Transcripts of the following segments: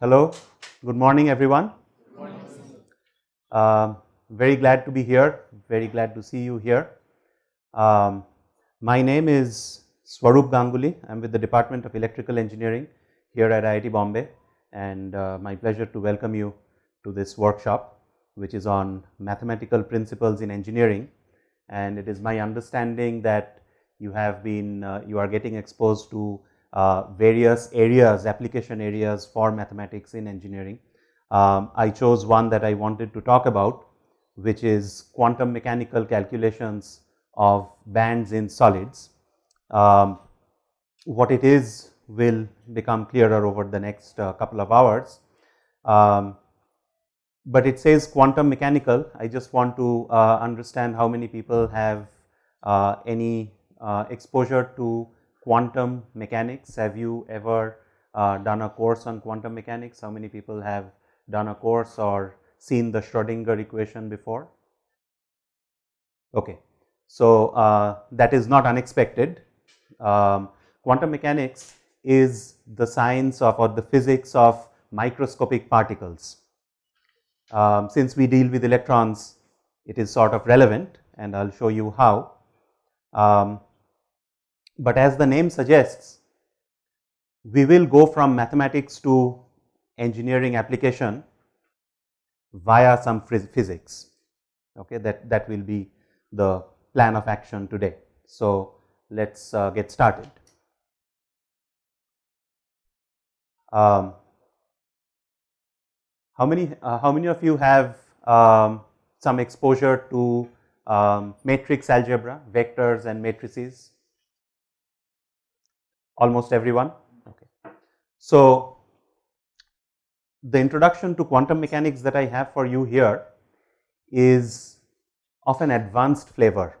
Hello, good morning everyone. Good morning. Uh, very glad to be here, very glad to see you here. Um, my name is Swarup Ganguly, I am with the Department of Electrical Engineering here at IIT Bombay and uh, my pleasure to welcome you to this workshop which is on mathematical principles in engineering and it is my understanding that you have been, uh, you are getting exposed to uh, various areas, application areas for mathematics in engineering. Um, I chose one that I wanted to talk about, which is quantum mechanical calculations of bands in solids. Um, what it is will become clearer over the next uh, couple of hours. Um, but it says quantum mechanical. I just want to uh, understand how many people have uh, any uh, exposure to quantum mechanics. Have you ever uh, done a course on quantum mechanics? How many people have done a course or seen the Schrodinger equation before? Okay, so uh, that is not unexpected. Um, quantum mechanics is the science of or the physics of microscopic particles. Um, since we deal with electrons, it is sort of relevant and I will show you how. Um, but as the name suggests, we will go from mathematics to engineering application via some physics. Okay, that, that will be the plan of action today. So, let us uh, get started. Um, how many uh, how many of you have um, some exposure to um, matrix algebra, vectors and matrices? almost everyone. Okay. So, the introduction to quantum mechanics that I have for you here is of an advanced flavor.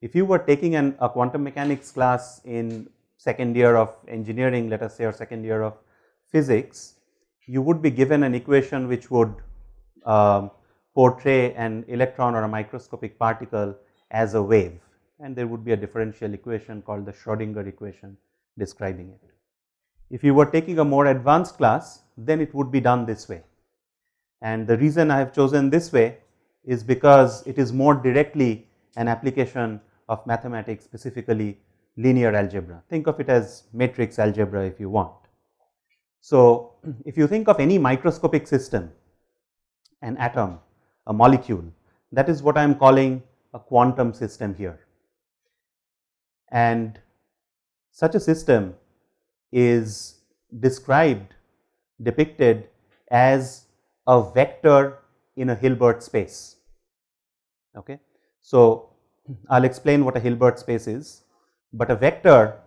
If you were taking an, a quantum mechanics class in second year of engineering let us say or second year of physics, you would be given an equation which would uh, portray an electron or a microscopic particle as a wave and there would be a differential equation called the Schrodinger equation describing it. If you were taking a more advanced class, then it would be done this way. And the reason I have chosen this way is because it is more directly an application of mathematics, specifically linear algebra. Think of it as matrix algebra if you want. So, if you think of any microscopic system, an atom, a molecule, that is what I am calling a quantum system here. And such a system is described, depicted as a vector in a Hilbert space. Okay? So, I will explain what a Hilbert space is, but a vector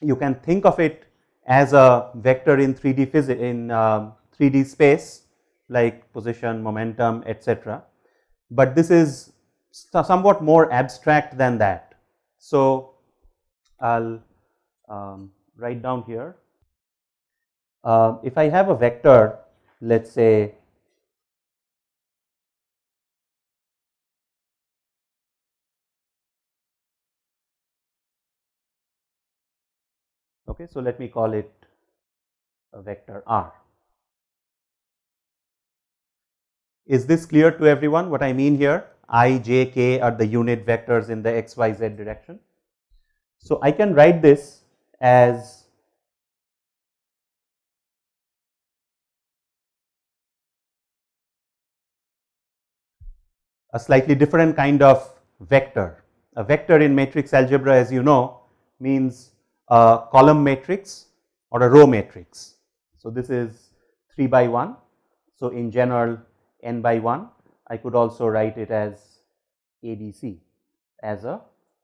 you can think of it as a vector in 3D physics in uh, um, 3D space like position, momentum, etc. But this is somewhat more abstract than that. So, I'll um, write down here. Uh, if I have a vector, let's say okay so let me call it a vector r is this clear to everyone what i mean here i j k are the unit vectors in the xyz direction so i can write this as a slightly different kind of vector. A vector in matrix algebra as you know means a column matrix or a row matrix. So, this is 3 by 1. So, in general n by 1 I could also write it as ABC as a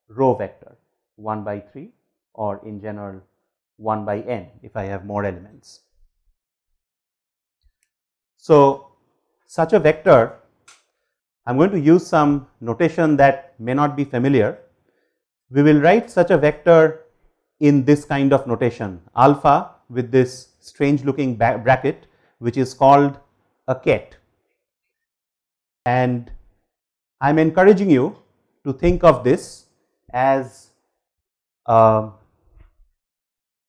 row vector 1 by 3 or in general 1 by n if I have more elements. So, such a vector I am going to use some notation that may not be familiar. We will write such a vector in this kind of notation alpha with this strange looking bracket which is called a ket. And I am encouraging you to think of this as a um,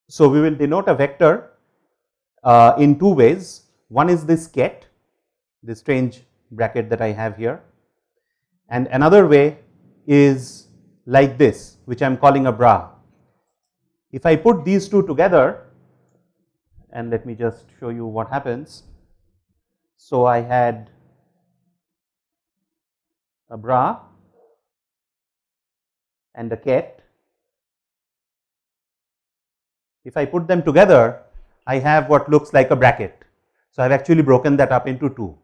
so, we will denote a vector uh, in two ways. One is this ket, this strange bracket that I have here and another way is like this which I am calling a bra. If I put these two together and let me just show you what happens. So, I had a bra and a ket if I put them together, I have what looks like a bracket. So I've actually broken that up into two.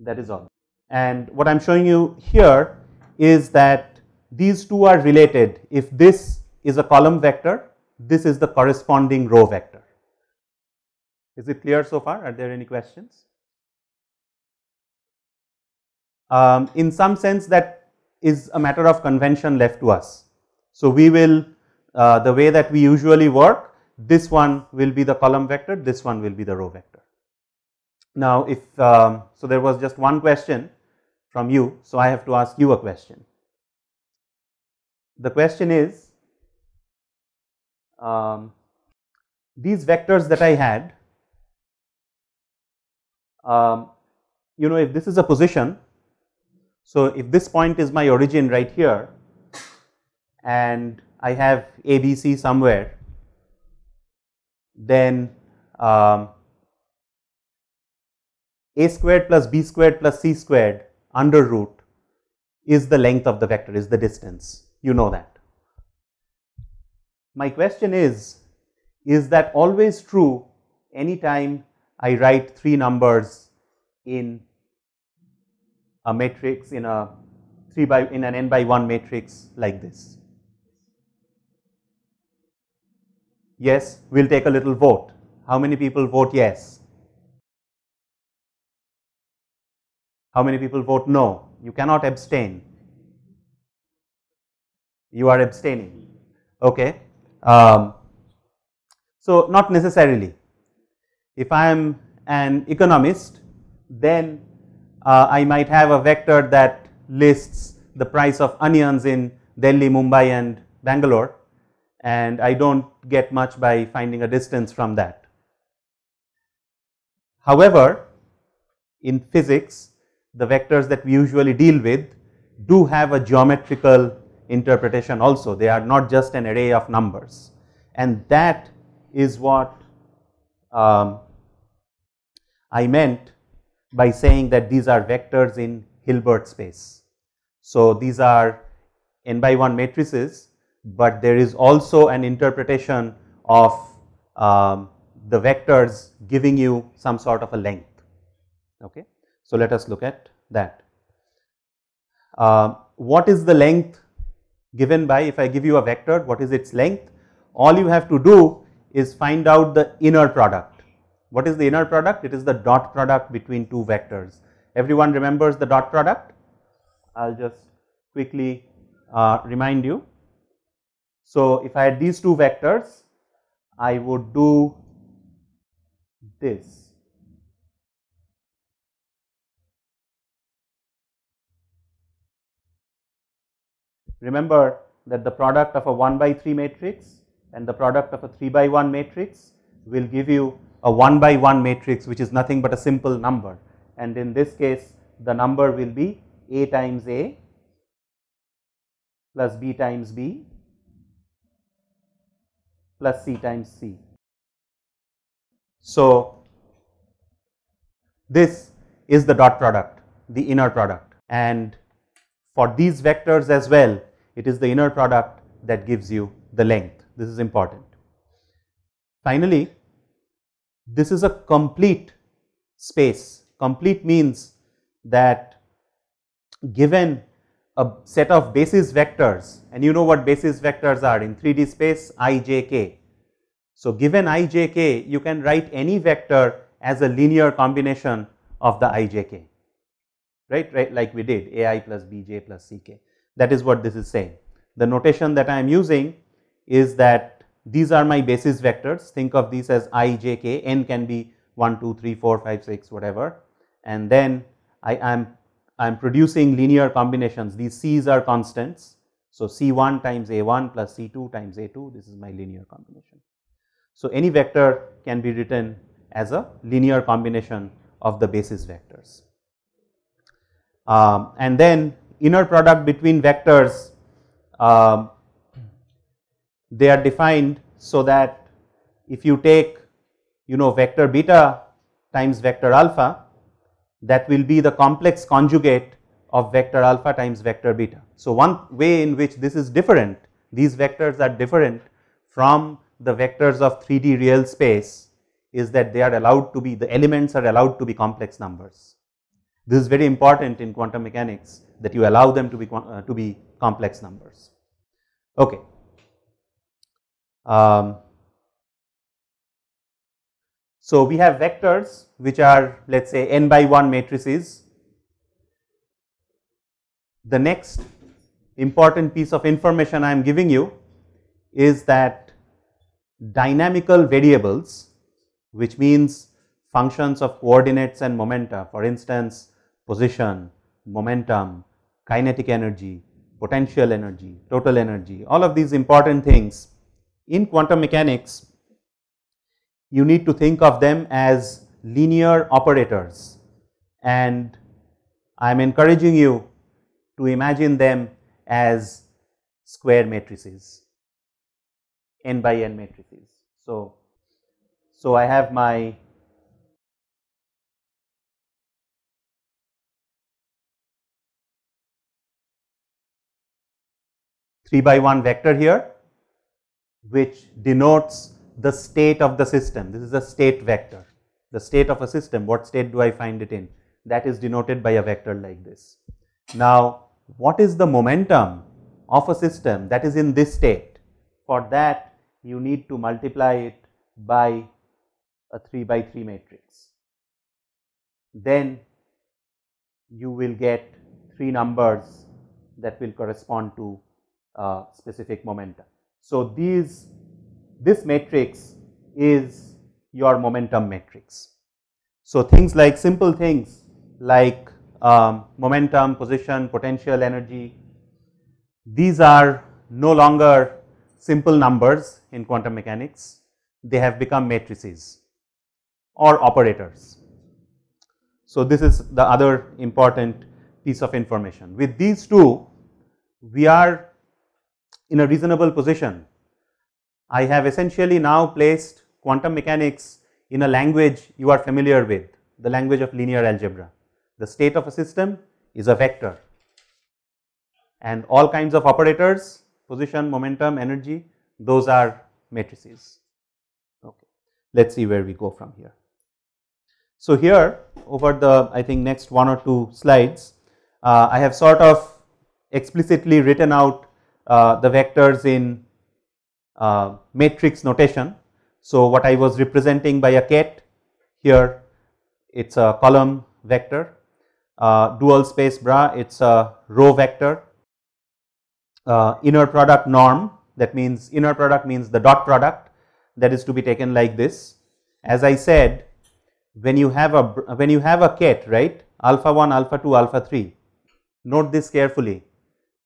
That is all. And what I'm showing you here is that these two are related. If this is a column vector, this is the corresponding row vector. Is it clear so far? Are there any questions? Um, in some sense that is a matter of convention left to us. So we will uh, the way that we usually work, this one will be the column vector, this one will be the row vector. Now, if um, so, there was just one question from you, so I have to ask you a question. The question is um, these vectors that I had, um, you know, if this is a position, so if this point is my origin right here, and I have ABC somewhere, then um, a squared plus b squared plus c squared under root is the length of the vector, is the distance. You know that. My question is, is that always true anytime I write three numbers in a matrix in a 3 by in an n by 1 matrix like this? Yes, we'll take a little vote. How many people vote yes? How many people vote no? You cannot abstain. You are abstaining. Okay. Um, so, not necessarily. If I am an economist, then uh, I might have a vector that lists the price of onions in Delhi, Mumbai, and Bangalore and I don't get much by finding a distance from that. However, in physics, the vectors that we usually deal with do have a geometrical interpretation also. They are not just an array of numbers and that is what um, I meant by saying that these are vectors in Hilbert space. So, these are n by 1 matrices but there is also an interpretation of um, the vectors giving you some sort of a length. Okay. So, let us look at that. Uh, what is the length given by if I give you a vector what is its length all you have to do is find out the inner product. What is the inner product? It is the dot product between two vectors. Everyone remembers the dot product? I will just quickly uh, remind you. So if I had these two vectors, I would do this. Remember that the product of a 1 by 3 matrix and the product of a 3 by 1 matrix will give you a 1 by 1 matrix which is nothing but a simple number and in this case the number will be A times A plus B times B plus C times C. So, this is the dot product, the inner product and for these vectors as well, it is the inner product that gives you the length. This is important. Finally, this is a complete space. Complete means that given a set of basis vectors and you know what basis vectors are in 3D space i, j, k. So, given i, j, k you can write any vector as a linear combination of the i, j, k right, right like we did a i plus b j plus c k that is what this is saying. The notation that I am using is that these are my basis vectors think of these as i, j, k n can be 1, 2, 3, 4, 5, 6 whatever and then I am I am producing linear combinations. These C's are constants. So, C1 times A1 plus C2 times A2, this is my linear combination. So, any vector can be written as a linear combination of the basis vectors. Um, and then inner product between vectors, um, they are defined so that if you take you know vector beta times vector alpha, that will be the complex conjugate of vector alpha times vector beta. So, one way in which this is different, these vectors are different from the vectors of 3D real space is that they are allowed to be, the elements are allowed to be complex numbers. This is very important in quantum mechanics that you allow them to be, uh, to be complex numbers. Okay. Um, so, we have vectors which are let us say n by 1 matrices. The next important piece of information I am giving you is that dynamical variables which means functions of coordinates and momenta for instance position, momentum, kinetic energy, potential energy, total energy all of these important things in quantum mechanics you need to think of them as linear operators and I am encouraging you to imagine them as square matrices, n by n matrices. So, so I have my three by one vector here, which denotes the state of the system. This is a state vector. The state of a system, what state do I find it in? That is denoted by a vector like this. Now, what is the momentum of a system that is in this state? For that, you need to multiply it by a 3 by 3 matrix. Then you will get 3 numbers that will correspond to uh, specific momentum. So, these this matrix is your momentum matrix. So, things like simple things like um, momentum, position, potential, energy, these are no longer simple numbers in quantum mechanics, they have become matrices or operators. So, this is the other important piece of information. With these two, we are in a reasonable position I have essentially now placed quantum mechanics in a language you are familiar with, the language of linear algebra. The state of a system is a vector and all kinds of operators, position, momentum, energy, those are matrices. Okay. Let us see where we go from here. So, here over the I think next one or two slides, uh, I have sort of explicitly written out uh, the vectors in uh, matrix notation. So, what I was representing by a ket here it is a column vector, uh, dual space bra it is a row vector, uh, inner product norm that means inner product means the dot product that is to be taken like this. As I said when you have a when you have a ket right alpha 1 alpha 2 alpha 3 note this carefully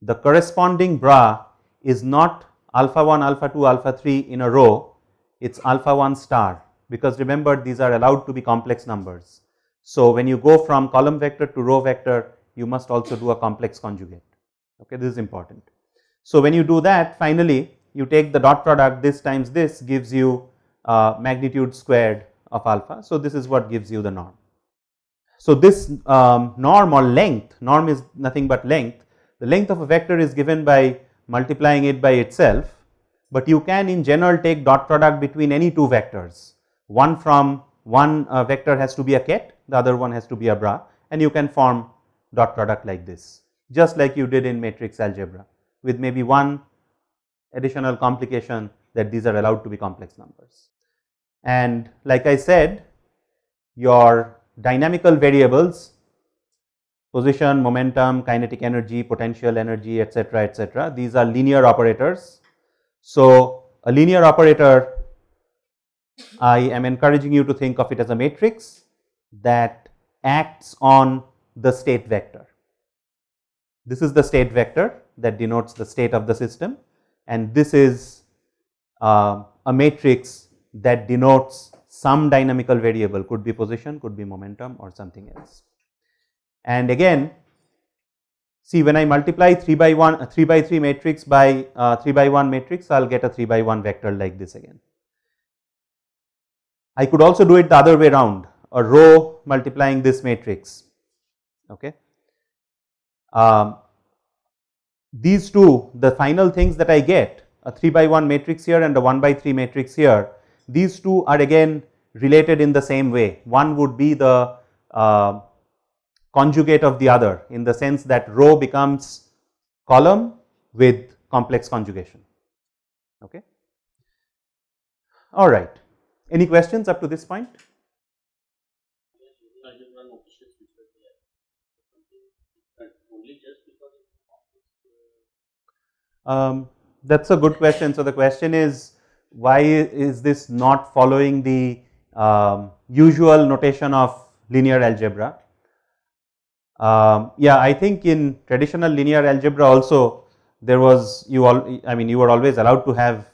the corresponding bra is not alpha 1, alpha 2, alpha 3 in a row, it is alpha 1 star because remember these are allowed to be complex numbers. So, when you go from column vector to row vector, you must also do a complex conjugate. Okay, this is important. So, when you do that, finally, you take the dot product this times this gives you uh, magnitude squared of alpha. So, this is what gives you the norm. So, this um, norm or length, norm is nothing but length, the length of a vector is given by multiplying it by itself, but you can in general take dot product between any two vectors. One from one uh, vector has to be a ket, the other one has to be a bra and you can form dot product like this just like you did in matrix algebra with maybe one additional complication that these are allowed to be complex numbers. And like I said your dynamical variables position, momentum, kinetic energy, potential energy, etc., etc. These are linear operators. So, a linear operator, I am encouraging you to think of it as a matrix that acts on the state vector. This is the state vector that denotes the state of the system and this is uh, a matrix that denotes some dynamical variable could be position, could be momentum or something else. And again, see when I multiply 3 by 1, uh, 3 by 3 matrix by uh, 3 by 1 matrix, I will get a 3 by 1 vector like this again. I could also do it the other way around, a row multiplying this matrix, okay. Um, these two, the final things that I get, a 3 by 1 matrix here and a 1 by 3 matrix here, these two are again related in the same way. One would be the uh, conjugate of the other in the sense that row becomes column with complex conjugation. Okay. All right. Any questions up to this point? Um, that's a good question. So the question is, why is this not following the um, usual notation of linear algebra? Um, yeah, I think in traditional linear algebra also there was you all I mean you were always allowed to have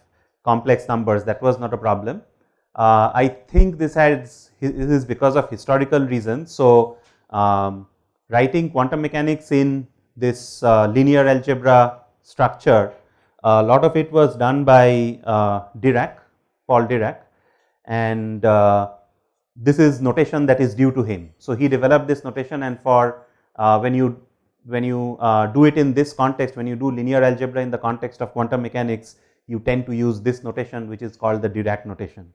complex numbers that was not a problem. Uh, I think this has this is because of historical reasons. So, um, writing quantum mechanics in this uh, linear algebra structure a lot of it was done by uh, Dirac, Paul Dirac and uh, this is notation that is due to him. So, he developed this notation and for uh, when you when you uh, do it in this context, when you do linear algebra in the context of quantum mechanics, you tend to use this notation which is called the Dirac notation.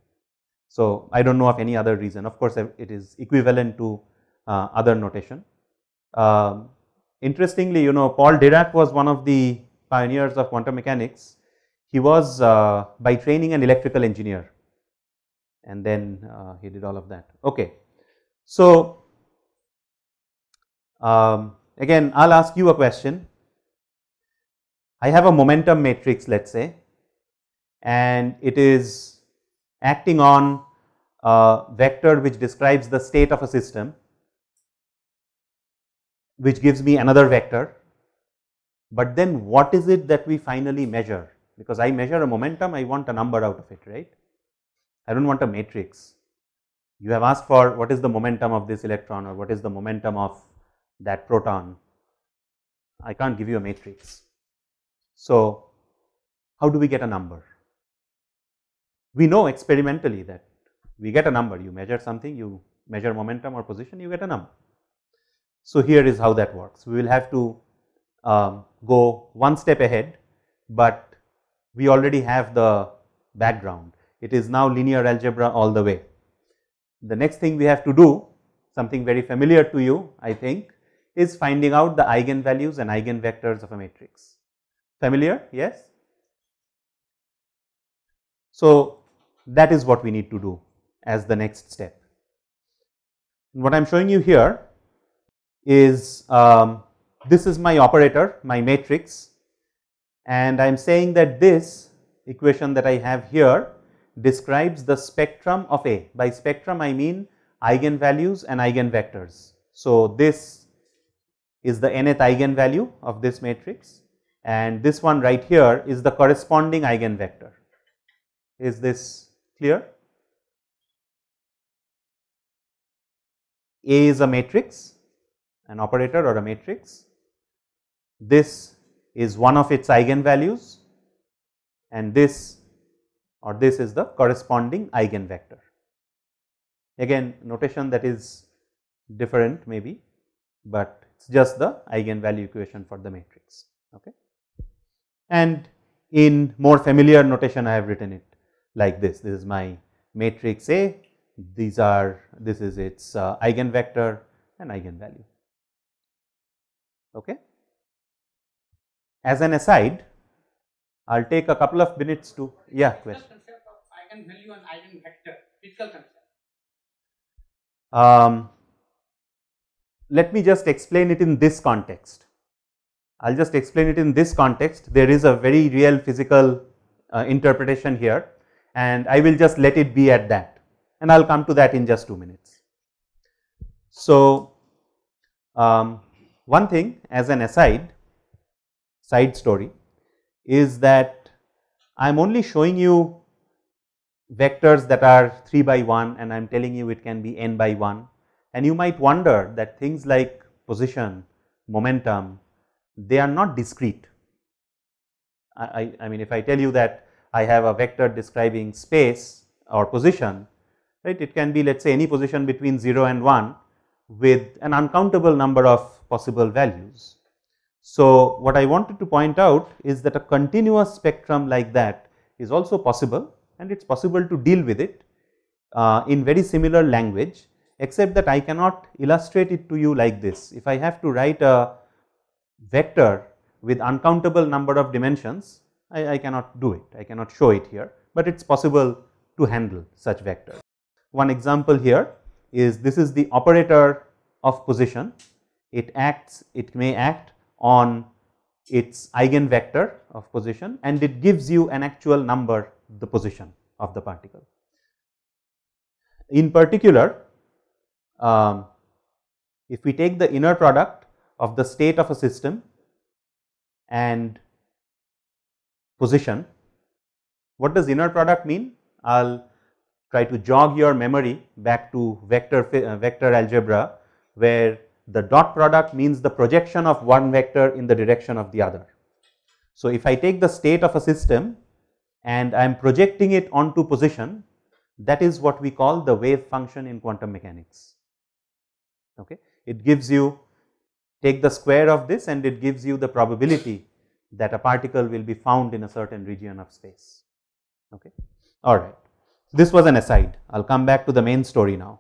So, I do not know of any other reason of course, it is equivalent to uh, other notation. Um, interestingly you know Paul Dirac was one of the pioneers of quantum mechanics. He was uh, by training an electrical engineer and then uh, he did all of that. Okay. So, um, again, I'll ask you a question. I have a momentum matrix, let's say, and it is acting on a vector which describes the state of a system, which gives me another vector. But then what is it that we finally measure? Because I measure a momentum, I want a number out of it, right? I don't want a matrix. You have asked for what is the momentum of this electron or what is the momentum of that proton. I can't give you a matrix. So, how do we get a number? We know experimentally that we get a number. You measure something, you measure momentum or position, you get a number. So, here is how that works. We will have to um, go one step ahead, but we already have the background. It is now linear algebra all the way. The next thing we have to do, something very familiar to you, I think, is finding out the eigenvalues and eigenvectors of a matrix. Familiar? Yes? So, that is what we need to do as the next step. What I am showing you here is um, this is my operator, my matrix and I am saying that this equation that I have here describes the spectrum of A. By spectrum I mean eigenvalues and eigenvectors. So, this is the nth eigenvalue of this matrix and this one right here is the corresponding eigenvector. Is this clear? A is a matrix, an operator or a matrix. This is one of its eigenvalues and this or this is the corresponding eigenvector. Again notation that is different maybe, but it is just the eigenvalue equation for the matrix. Okay. And in more familiar notation I have written it like this, this is my matrix A, these are this is its uh, eigenvector and eigenvalue. Okay. As an aside, I will take a couple of minutes to yeah question. Um, let me just explain it in this context. I will just explain it in this context. There is a very real physical uh, interpretation here and I will just let it be at that and I will come to that in just 2 minutes. So, um, one thing as an aside side story is that I am only showing you vectors that are 3 by 1 and I am telling you it can be n by 1 and you might wonder that things like position, momentum, they are not discrete. I, I, I mean if I tell you that I have a vector describing space or position, right, it can be let us say any position between 0 and 1 with an uncountable number of possible values. So, what I wanted to point out is that a continuous spectrum like that is also possible and it is possible to deal with it uh, in very similar language except that I cannot illustrate it to you like this. If I have to write a vector with uncountable number of dimensions, I, I cannot do it, I cannot show it here, but it is possible to handle such vectors. One example here is this is the operator of position, it acts, it may act on its eigenvector of position and it gives you an actual number the position of the particle. In particular, um, if we take the inner product of the state of a system and position, what does inner product mean? I will try to jog your memory back to vector, uh, vector algebra where the dot product means the projection of one vector in the direction of the other. So, if I take the state of a system and I am projecting it onto position that is what we call the wave function in quantum mechanics okay. It gives you take the square of this and it gives you the probability that a particle will be found in a certain region of space, okay. Alright, this was an aside, I will come back to the main story now.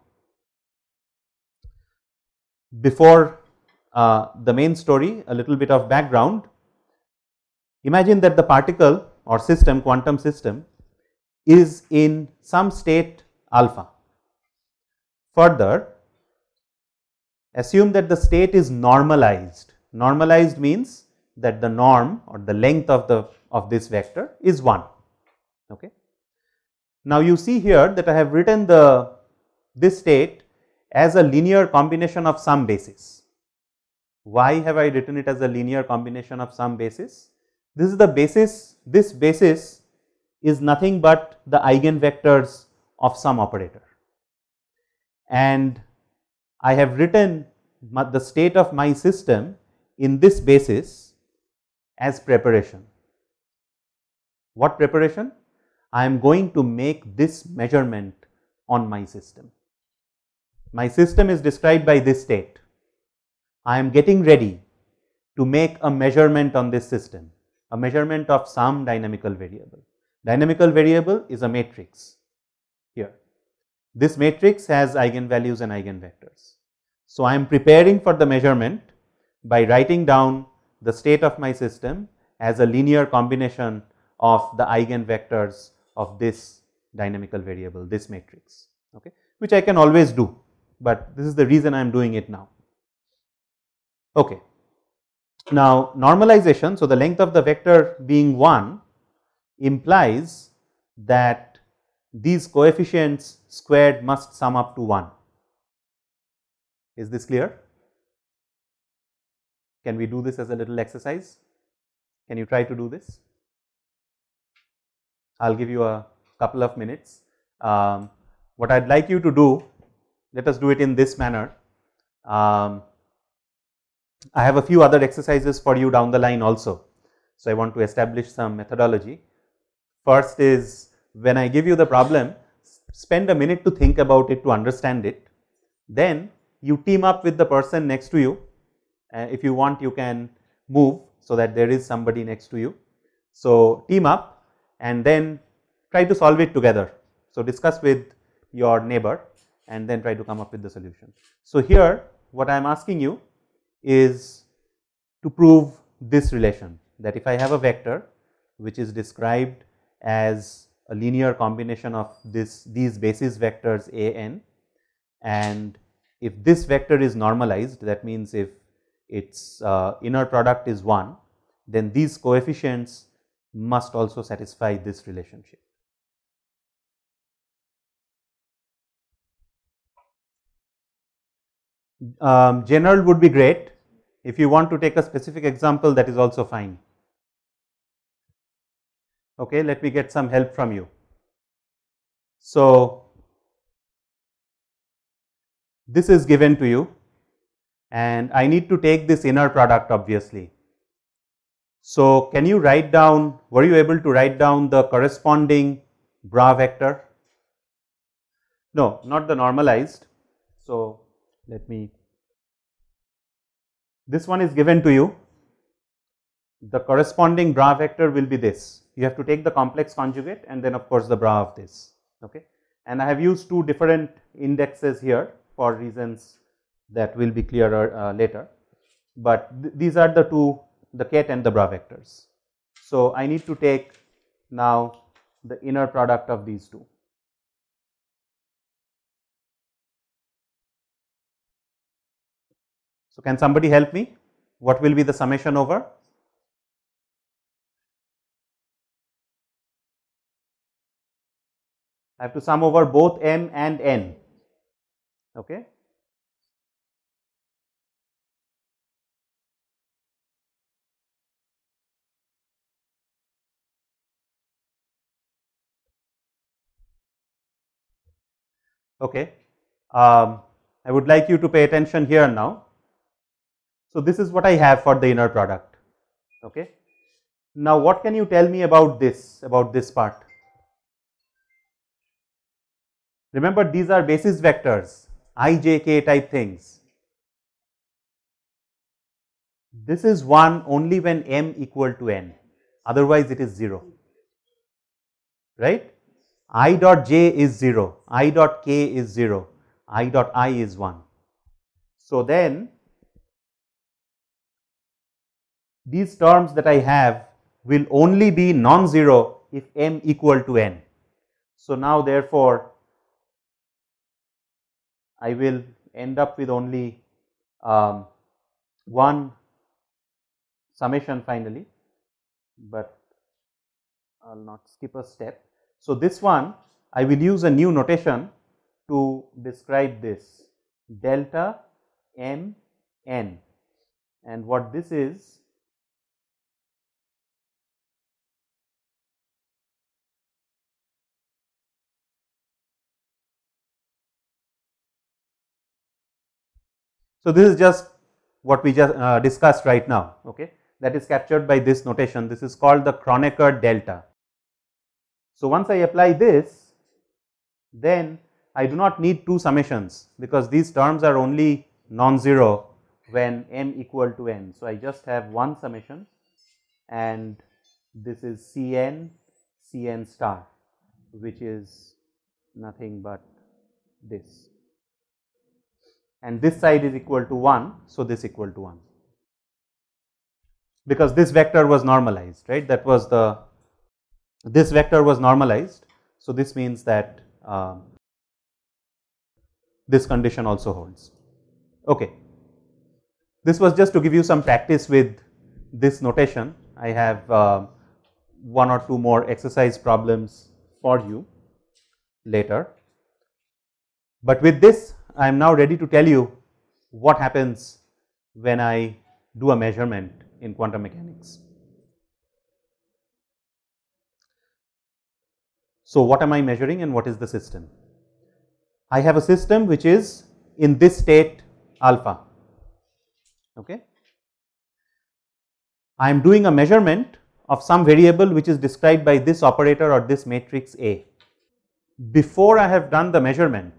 Before uh, the main story, a little bit of background, imagine that the particle or system, quantum system is in some state alpha. Further, Assume that the state is normalized. Normalized means that the norm or the length of the of this vector is 1. Okay. Now you see here that I have written the this state as a linear combination of some basis. Why have I written it as a linear combination of some basis? This is the basis, this basis is nothing but the eigenvectors of some operator. And I have written the state of my system in this basis as preparation. What preparation? I am going to make this measurement on my system. My system is described by this state. I am getting ready to make a measurement on this system, a measurement of some dynamical variable. Dynamical variable is a matrix here. This matrix has eigenvalues and eigenvectors. So, I am preparing for the measurement by writing down the state of my system as a linear combination of the eigenvectors of this dynamical variable, this matrix, okay, which I can always do, but this is the reason I am doing it now. Okay. Now, normalization, so the length of the vector being 1 implies that these coefficients squared must sum up to 1. Is this clear? Can we do this as a little exercise? Can you try to do this? I will give you a couple of minutes. Um, what I would like you to do, let us do it in this manner. Um, I have a few other exercises for you down the line also. So, I want to establish some methodology. First is when I give you the problem, spend a minute to think about it to understand it. Then you team up with the person next to you. Uh, if you want, you can move so that there is somebody next to you. So, team up and then try to solve it together. So, discuss with your neighbor and then try to come up with the solution. So, here what I am asking you is to prove this relation that if I have a vector which is described as a linear combination of this these basis vectors a n and if this vector is normalized that means if its uh, inner product is 1 then these coefficients must also satisfy this relationship. Um, general would be great if you want to take a specific example that is also fine okay let me get some help from you so this is given to you and I need to take this inner product obviously. So can you write down, were you able to write down the corresponding bra vector? No, not the normalized. So let me, this one is given to you. The corresponding bra vector will be this you have to take the complex conjugate and then of course the bra of this okay and i have used two different indexes here for reasons that will be clearer uh, later but th these are the two the ket and the bra vectors so i need to take now the inner product of these two so can somebody help me what will be the summation over I have to sum over both m and n. Okay. Okay. Um, I would like you to pay attention here now. So this is what I have for the inner product. Okay. Now what can you tell me about this, about this part? Remember these are basis vectors, i, j, k type things. This is 1 only when m equal to n, otherwise it is 0, right? i dot j is 0, i dot k is 0, i dot i is 1. So then these terms that I have will only be non-zero if m equal to n. So now therefore I will end up with only um, one summation finally, but I will not skip a step. So, this one I will use a new notation to describe this delta m n and what this is So, this is just what we just uh, discussed right now okay that is captured by this notation this is called the Kronecker delta. So, once I apply this then I do not need two summations because these terms are only non-zero when m equal to n. So, I just have one summation and this is Cn Cn star which is nothing but this and this side is equal to 1. So, this equal to 1 because this vector was normalized right that was the this vector was normalized. So, this means that uh, this condition also holds. Okay. This was just to give you some practice with this notation. I have uh, one or two more exercise problems for you later. But with this I am now ready to tell you what happens when I do a measurement in quantum mechanics. So, what am I measuring and what is the system? I have a system which is in this state alpha. Okay. I am doing a measurement of some variable which is described by this operator or this matrix A. Before I have done the measurement,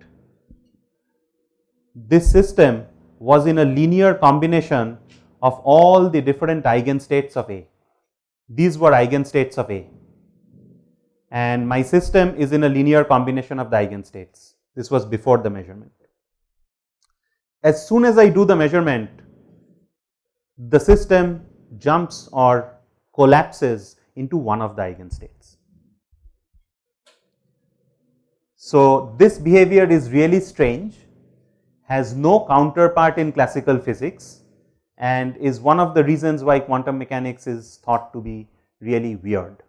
this system was in a linear combination of all the different eigenstates of A. These were eigenstates of A. And my system is in a linear combination of the eigenstates. This was before the measurement. As soon as I do the measurement, the system jumps or collapses into one of the eigenstates. So, this behavior is really strange has no counterpart in classical physics and is one of the reasons why quantum mechanics is thought to be really weird.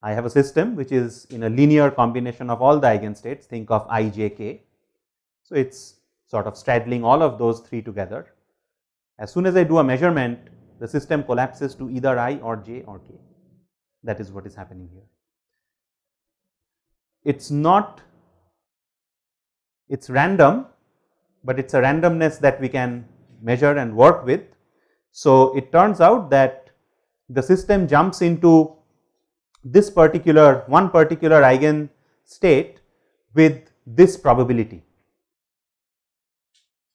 I have a system which is in a linear combination of all the eigenstates, think of i, j, k. So, it is sort of straddling all of those three together. As soon as I do a measurement, the system collapses to either i or j or k. That is what is happening here. It is not it is random, but it is a randomness that we can measure and work with. So, it turns out that the system jumps into this particular one particular eigen state with this probability.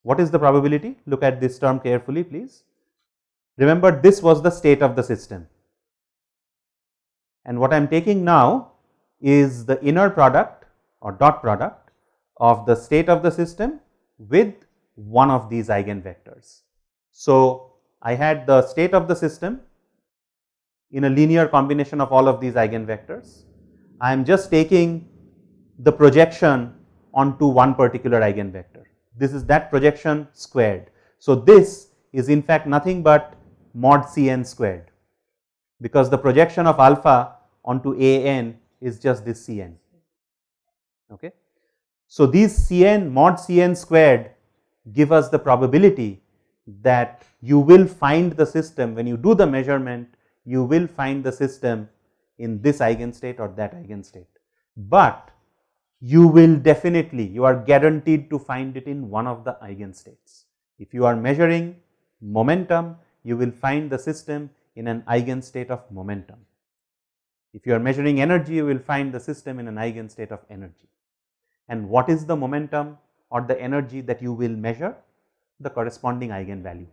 What is the probability? Look at this term carefully please. Remember this was the state of the system and what I am taking now is the inner product or dot product of the state of the system with one of these eigenvectors. So, I had the state of the system in a linear combination of all of these eigenvectors. I am just taking the projection onto one particular eigenvector. This is that projection squared. So, this is in fact nothing but mod Cn squared because the projection of alpha onto An is just this Cn. Okay. So, these Cn mod Cn squared give us the probability that you will find the system when you do the measurement you will find the system in this eigenstate or that eigenstate. But you will definitely you are guaranteed to find it in one of the eigenstates. If you are measuring momentum you will find the system in an eigenstate of momentum. If you are measuring energy you will find the system in an eigenstate of energy and what is the momentum or the energy that you will measure? The corresponding eigenvalue.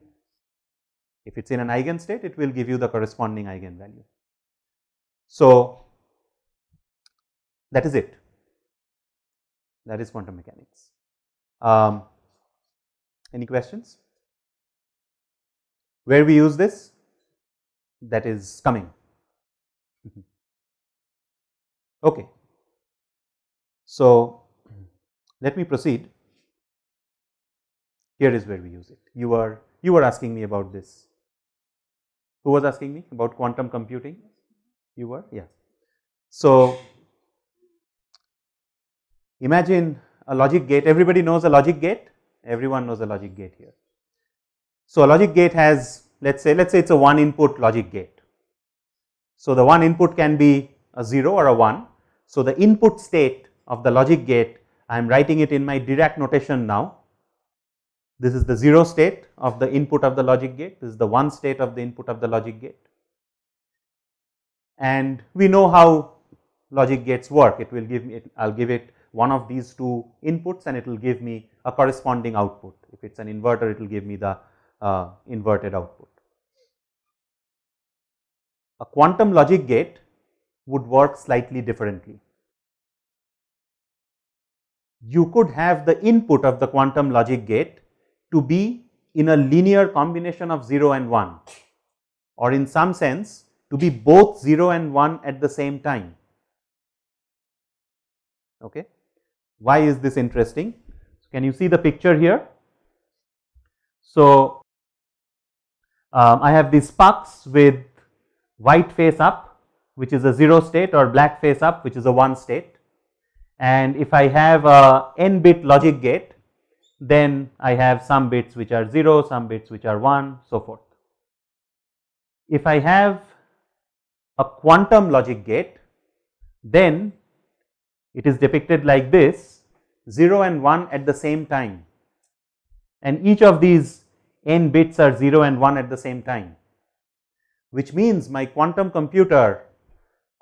If it is in an eigenstate, it will give you the corresponding eigenvalue. So, that is it. That is quantum mechanics. Um, any questions? Where we use this? That is coming. okay. So, let me proceed. Here is where we use it. You are you were asking me about this. Who was asking me about quantum computing? You were? Yeah. So imagine a logic gate. Everybody knows a logic gate? Everyone knows a logic gate here. So a logic gate has let us say let us say it is a one input logic gate. So the one input can be a 0 or a 1. So the input state of the logic gate I am writing it in my Dirac notation now. This is the 0 state of the input of the logic gate, this is the 1 state of the input of the logic gate. And we know how logic gates work, it will give me, I will give it one of these two inputs and it will give me a corresponding output. If it is an inverter, it will give me the uh, inverted output. A quantum logic gate would work slightly differently you could have the input of the quantum logic gate to be in a linear combination of 0 and 1 or in some sense to be both 0 and 1 at the same time. Okay. Why is this interesting? Can you see the picture here? So, um, I have these pucks with white face up which is a 0 state or black face up which is a 1 state and if I have a n bit logic gate then I have some bits which are 0, some bits which are 1 so forth. If I have a quantum logic gate then it is depicted like this 0 and 1 at the same time and each of these n bits are 0 and 1 at the same time which means my quantum computer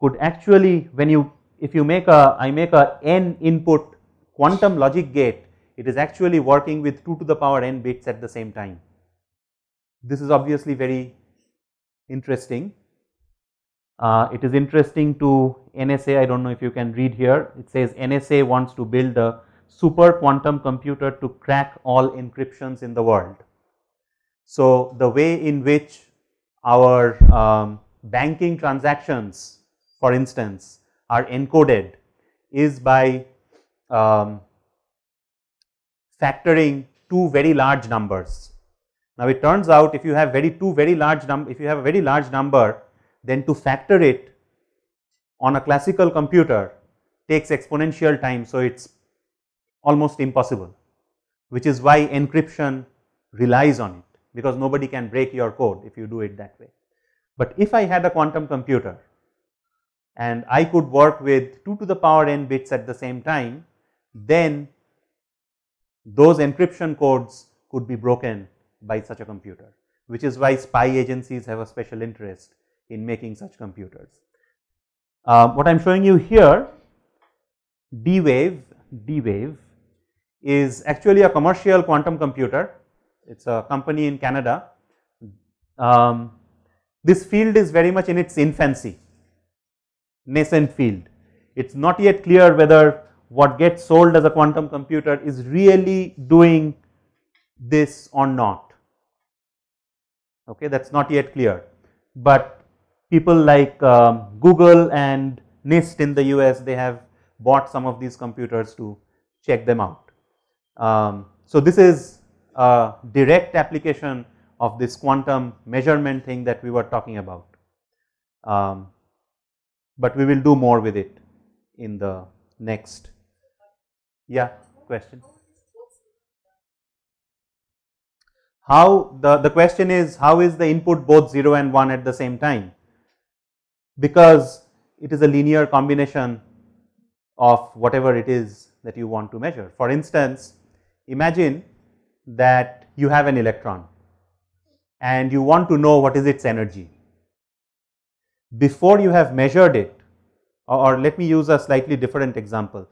could actually when you if you make a, I make a n input quantum logic gate, it is actually working with 2 to the power n bits at the same time. This is obviously very interesting. Uh, it is interesting to NSA, I do not know if you can read here, it says NSA wants to build a super quantum computer to crack all encryptions in the world. So, the way in which our um, banking transactions for instance are encoded is by um, factoring two very large numbers. Now it turns out if you have very two very large num if you have a very large number, then to factor it on a classical computer takes exponential time, so it's almost impossible, which is why encryption relies on it because nobody can break your code if you do it that way. But if I had a quantum computer and I could work with 2 to the power n bits at the same time, then those encryption codes could be broken by such a computer, which is why spy agencies have a special interest in making such computers. Uh, what I am showing you here, D-Wave, D-Wave is actually a commercial quantum computer. It is a company in Canada. Um, this field is very much in its infancy nascent field. It is not yet clear whether what gets sold as a quantum computer is really doing this or not. Okay, that is not yet clear. But people like um, Google and NIST in the US, they have bought some of these computers to check them out. Um, so this is a direct application of this quantum measurement thing that we were talking about. Um, but we will do more with it in the next. Yeah, question. How the, the question is how is the input both 0 and 1 at the same time? Because it is a linear combination of whatever it is that you want to measure. For instance, imagine that you have an electron and you want to know what is its energy before you have measured it or, or let me use a slightly different example.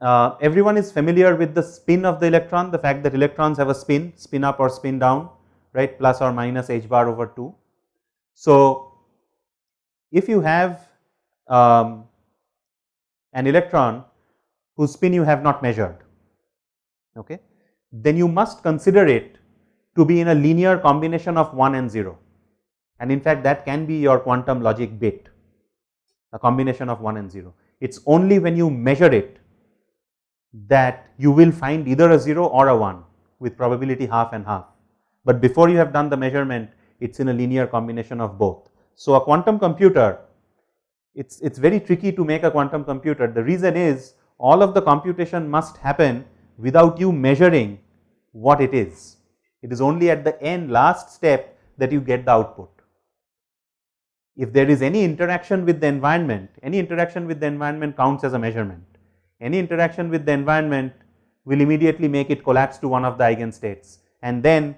Uh, everyone is familiar with the spin of the electron, the fact that electrons have a spin, spin up or spin down, right, plus or minus h bar over 2. So, if you have um, an electron whose spin you have not measured, okay, then you must consider it to be in a linear combination of 1 and 0 and in fact that can be your quantum logic bit, a combination of 1 and 0. It is only when you measure it that you will find either a 0 or a 1 with probability half and half. But before you have done the measurement, it is in a linear combination of both. So, a quantum computer, it's, it's very tricky to make a quantum computer. The reason is all of the computation must happen without you measuring what it is. It is only at the end last step that you get the output if there is any interaction with the environment, any interaction with the environment counts as a measurement. Any interaction with the environment will immediately make it collapse to one of the eigenstates and then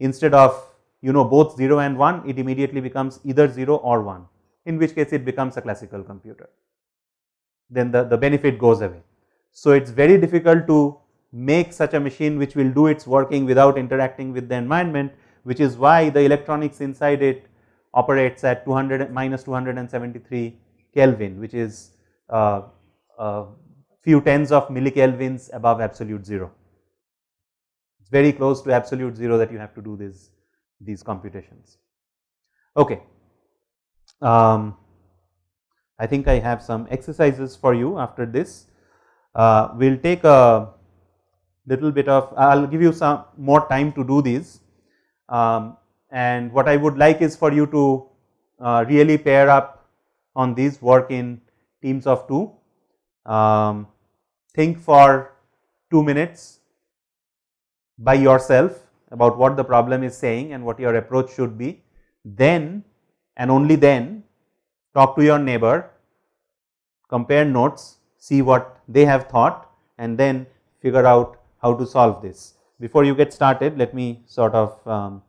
instead of you know both 0 and 1 it immediately becomes either 0 or 1 in which case it becomes a classical computer. Then the, the benefit goes away. So, it is very difficult to make such a machine which will do its working without interacting with the environment which is why the electronics inside it operates at 200 minus 273 Kelvin, which is uh, few tens of millikelvins above absolute zero. It's very close to absolute zero that you have to do these these computations. Okay. Um, I think I have some exercises for you after this. Uh, we'll take a little bit of. I'll give you some more time to do these. Um, and what I would like is for you to uh, really pair up on these work in teams of two. Um, think for two minutes by yourself about what the problem is saying and what your approach should be. Then and only then talk to your neighbor, compare notes, see what they have thought and then figure out how to solve this. Before you get started, let me sort of um,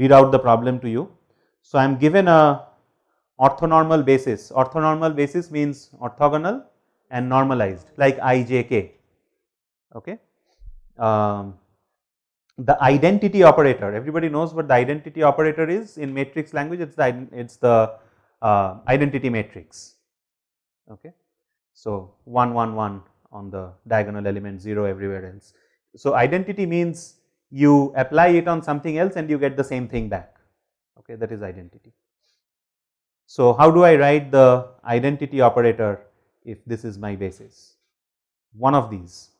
read out the problem to you. So, I am given a orthonormal basis. Orthonormal basis means orthogonal and normalized like ijk. Okay. Um, the identity operator, everybody knows what the identity operator is in matrix language, it is the, it's the uh, identity matrix. Okay. So, 1 1 1 on the diagonal element 0 everywhere else. So, identity means you apply it on something else and you get the same thing back okay that is identity so how do i write the identity operator if this is my basis one of these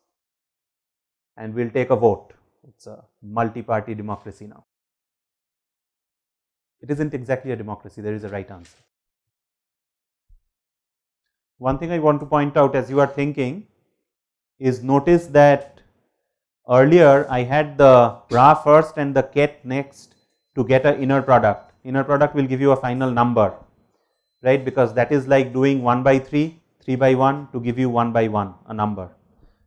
and we'll take a vote it's a multi party democracy now it isn't exactly a democracy there is a right answer one thing i want to point out as you are thinking is notice that earlier I had the ra first and the ket next to get an inner product. Inner product will give you a final number, right? Because that is like doing 1 by 3, 3 by 1 to give you 1 by 1 a number.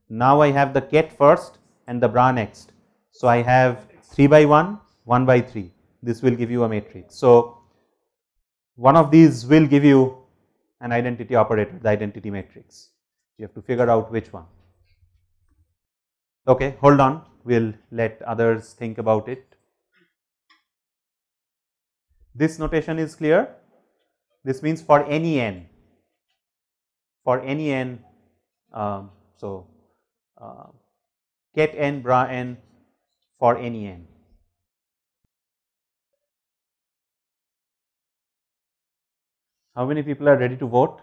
Now I have the ket first and the bra next. So I have 3 by 1, 1 by 3. This will give you a matrix. So one of these will give you an identity operator, the identity matrix. You have to figure out which one. Okay, hold on, we'll let others think about it. This notation is clear. This means for any n, for any n, um, so uh, ket n, bra n for any n. How many people are ready to vote?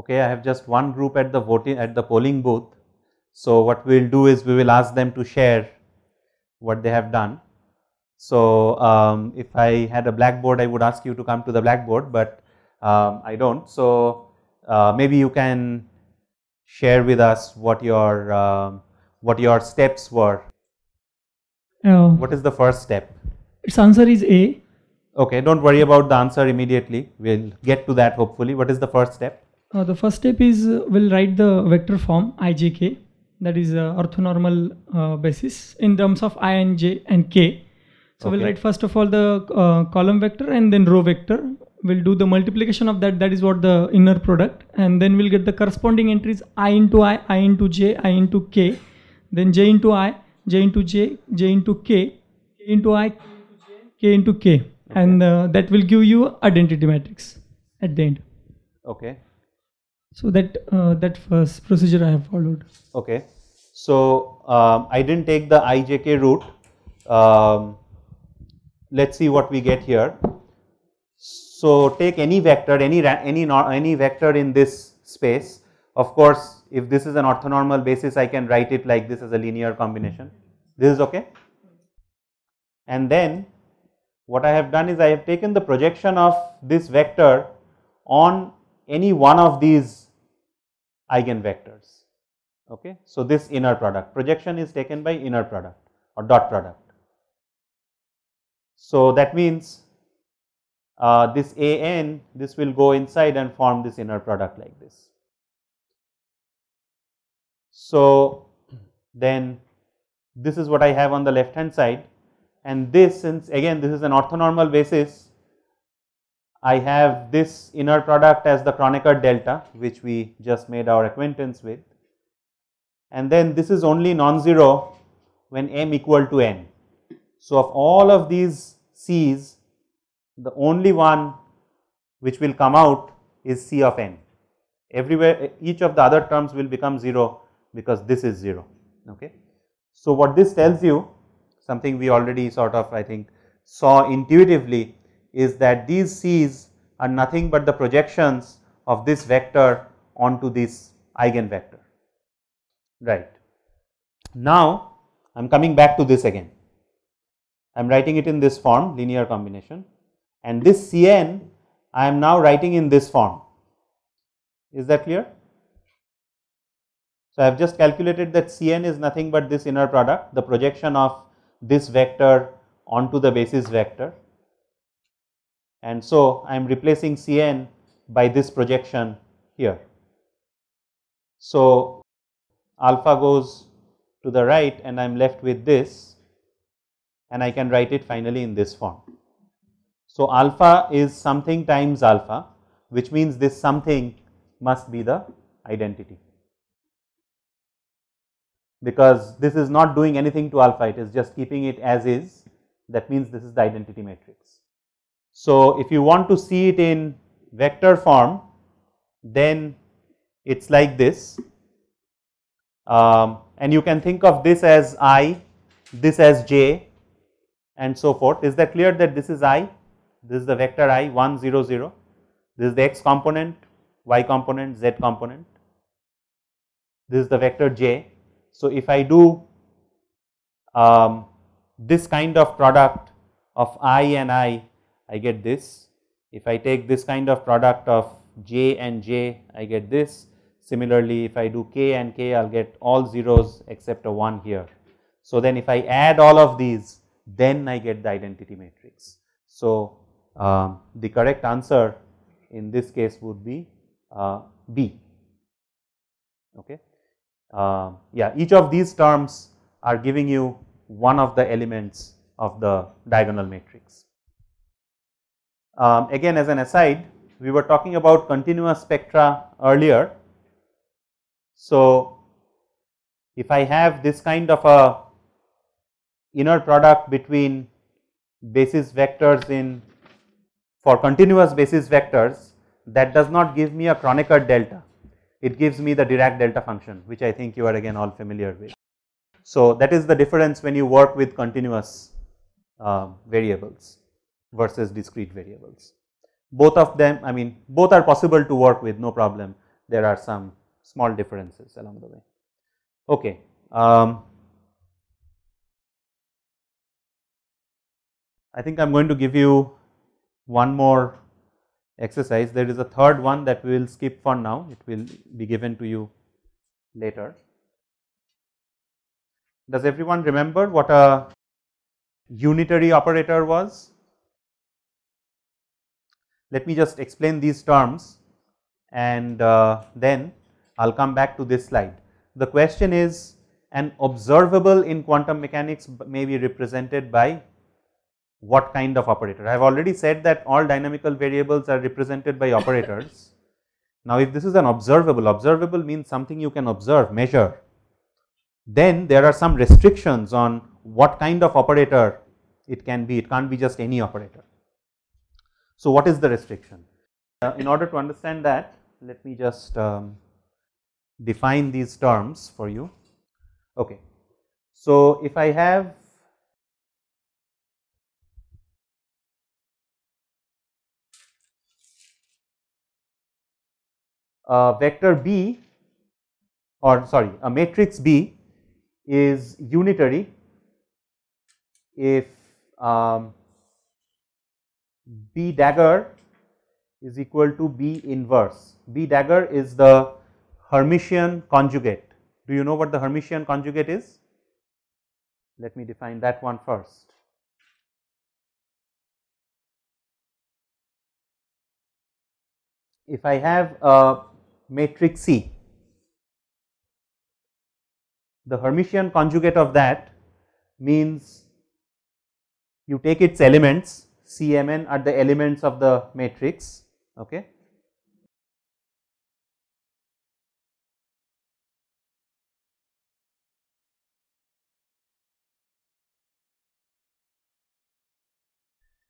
okay I have just one group at the voting at the polling booth. So what we will do is we will ask them to share what they have done. So um, if I had a blackboard I would ask you to come to the blackboard but um, I don't. So uh, maybe you can share with us what your uh, what your steps were. Uh, what is the first step? Its answer is A. Okay, don't worry about the answer immediately. We'll get to that hopefully. What is the first step? Uh, the first step is uh, we'll write the vector form ijk that is uh, orthonormal uh, basis in terms of i and j and k. So okay. we'll write first of all the uh, column vector and then row vector. We'll do the multiplication of that. That is what the inner product and then we'll get the corresponding entries i into i, i into j, i into k, then j into i, j into j, j into k, k into i, k into k, into k. Okay. and uh, that will give you identity matrix at the end. Okay. So that uh, that first procedure I have followed. Okay. So um, I didn't take the IJK route. Um, let's see what we get here. So take any vector, any any any vector in this space. Of course, if this is an orthonormal basis, I can write it like this as a linear combination. This is okay. And then what I have done is I have taken the projection of this vector on any one of these eigenvectors. Okay, so this inner product projection is taken by inner product or dot product. So that means uh, this a n this will go inside and form this inner product like this. So then this is what I have on the left hand side and this since again this is an orthonormal basis I have this inner product as the Kronecker delta which we just made our acquaintance with and then this is only non-zero when m equal to n. So, of all of these C's the only one which will come out is C of n everywhere each of the other terms will become 0 because this is 0 okay. So, what this tells you something we already sort of I think saw intuitively is that these C's are nothing but the projections of this vector onto this eigenvector, right. Now, I am coming back to this again. I am writing it in this form linear combination and this Cn I am now writing in this form. Is that clear? So, I have just calculated that Cn is nothing but this inner product, the projection of this vector onto the basis vector and so I am replacing Cn by this projection here. So alpha goes to the right and I am left with this and I can write it finally in this form. So alpha is something times alpha which means this something must be the identity because this is not doing anything to alpha it is just keeping it as is that means this is the identity matrix. So, if you want to see it in vector form then it is like this um, and you can think of this as i, this as j and so forth. Is that clear that this is i, this is the vector i 1 0 0, this is the x component, y component, z component, this is the vector j. So, if I do um, this kind of product of i and i I get this. If I take this kind of product of j and j, I get this. Similarly, if I do k and k, I'll get all zeros except a 1 here. So then if I add all of these, then I get the identity matrix. So um, the correct answer in this case would be uh, B. Okay. Uh, yeah, each of these terms are giving you one of the elements of the diagonal matrix. Um, again as an aside we were talking about continuous spectra earlier. So if I have this kind of a inner product between basis vectors in for continuous basis vectors that does not give me a Kronecker delta it gives me the Dirac delta function which I think you are again all familiar with. So that is the difference when you work with continuous uh, variables versus discrete variables. Both of them, I mean, both are possible to work with, no problem. There are some small differences along the way. Okay. Um, I think I am going to give you one more exercise. There is a third one that we will skip for now. It will be given to you later. Does everyone remember what a unitary operator was? Let me just explain these terms and uh, then I will come back to this slide. The question is an observable in quantum mechanics may be represented by what kind of operator. I have already said that all dynamical variables are represented by operators. Now, if this is an observable, observable means something you can observe, measure, then there are some restrictions on what kind of operator it can be, it can't be just any operator. So what is the restriction? Uh, in order to understand that, let me just um, define these terms for you. Okay. So if I have a vector B or sorry a matrix B is unitary if um, B dagger is equal to B inverse. B dagger is the Hermitian conjugate. Do you know what the Hermitian conjugate is? Let me define that one first. If I have a matrix C, the Hermitian conjugate of that means you take its elements Cmn are the elements of the matrix. Okay.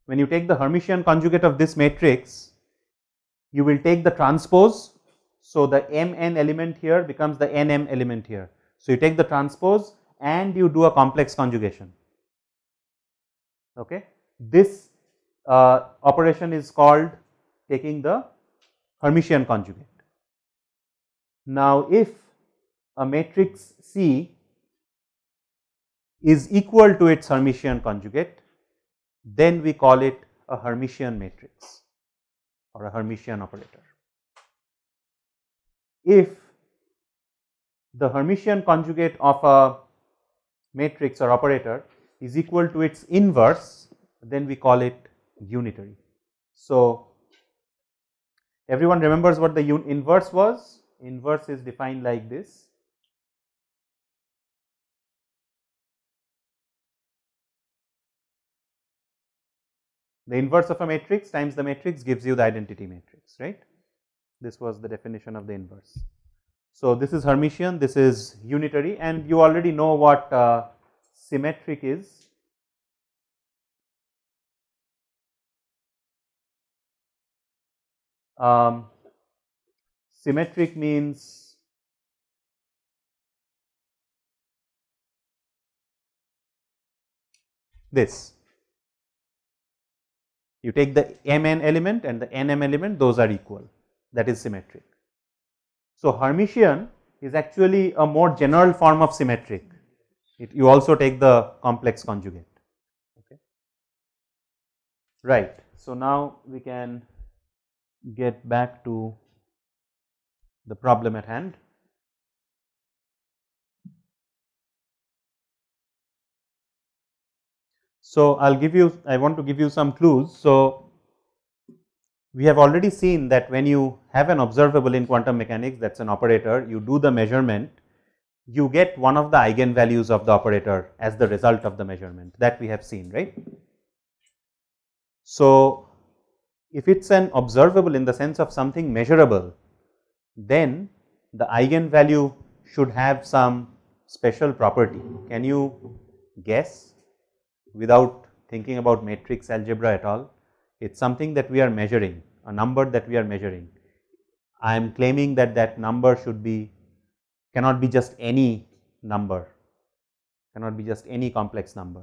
When you take the Hermitian conjugate of this matrix, you will take the transpose. So, the mn element here becomes the nm element here. So, you take the transpose and you do a complex conjugation. Okay. This uh, operation is called taking the Hermitian conjugate. Now, if a matrix C is equal to its Hermitian conjugate, then we call it a Hermitian matrix or a Hermitian operator. If the Hermitian conjugate of a matrix or operator is equal to its inverse, then we call it unitary. So, everyone remembers what the inverse was? Inverse is defined like this. The inverse of a matrix times the matrix gives you the identity matrix, right? This was the definition of the inverse. So, this is Hermitian, this is unitary and you already know what uh, symmetric is. Um, symmetric means this. You take the mn element and the nm element, those are equal, that is symmetric. So, Hermitian is actually a more general form of symmetric. It, you also take the complex conjugate. Okay. Right. So, now we can get back to the problem at hand. So, I will give you I want to give you some clues. So, we have already seen that when you have an observable in quantum mechanics that is an operator you do the measurement you get one of the eigenvalues of the operator as the result of the measurement that we have seen right. So, if it is an observable in the sense of something measurable, then the eigenvalue should have some special property. Can you guess without thinking about matrix algebra at all? It is something that we are measuring, a number that we are measuring. I am claiming that that number should be cannot be just any number, cannot be just any complex number.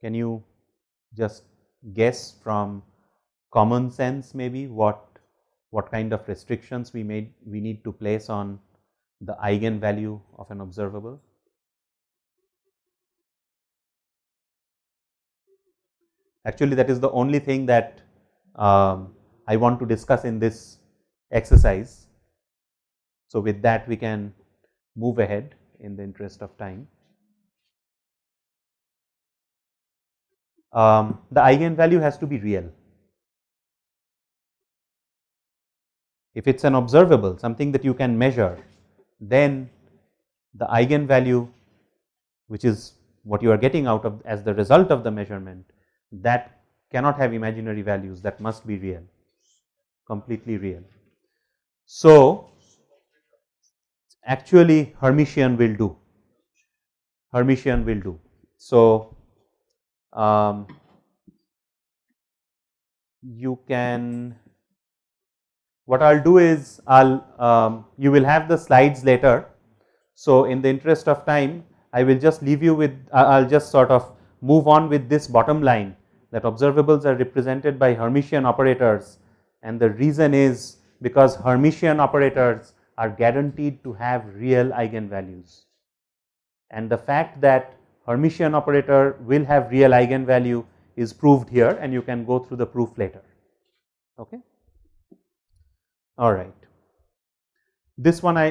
Can you just guess from common sense maybe what what kind of restrictions we made we need to place on the eigenvalue of an observable. Actually, that is the only thing that um, I want to discuss in this exercise. So, with that we can move ahead in the interest of time. um, the eigenvalue has to be real. If it's an observable, something that you can measure, then the eigenvalue, which is what you are getting out of as the result of the measurement, that cannot have imaginary values, that must be real, completely real. So, actually Hermitian will do, Hermitian will do. So, um, you can what I'll do is I'll um, you will have the slides later. So in the interest of time, I will just leave you with I'll just sort of move on with this bottom line that observables are represented by Hermitian operators and the reason is because Hermitian operators are guaranteed to have real eigenvalues. And the fact that Hermitian operator will have real eigenvalue is proved here and you can go through the proof later. Okay. All right. This one I,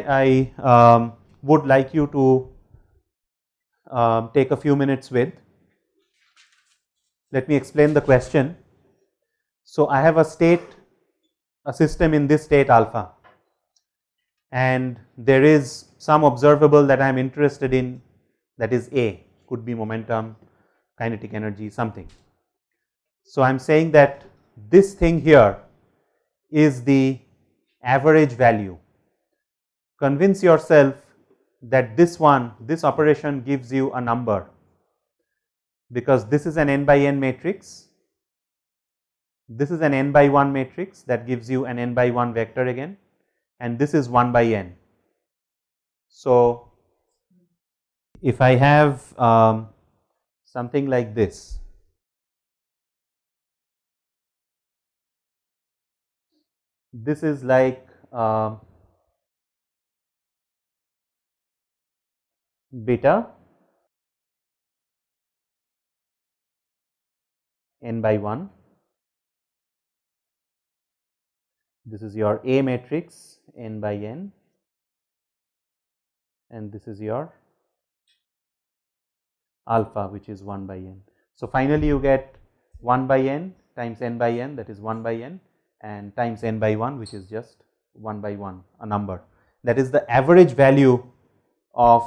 I um, would like you to um, take a few minutes with. Let me explain the question. So I have a state, a system in this state alpha and there is some observable that I am interested in that is A could be momentum, kinetic energy, something. So I am saying that this thing here is the average value. Convince yourself that this one, this operation gives you a number because this is an n by n matrix. This is an n by 1 matrix that gives you an n by 1 vector again and this is 1 by n. So, if I have um, something like this, this is like uh, beta n by 1. This is your A matrix n by n and this is your alpha which is 1 by n. So, finally, you get 1 by n times n by n that is 1 by n and times n by 1 which is just 1 by 1 a number that is the average value of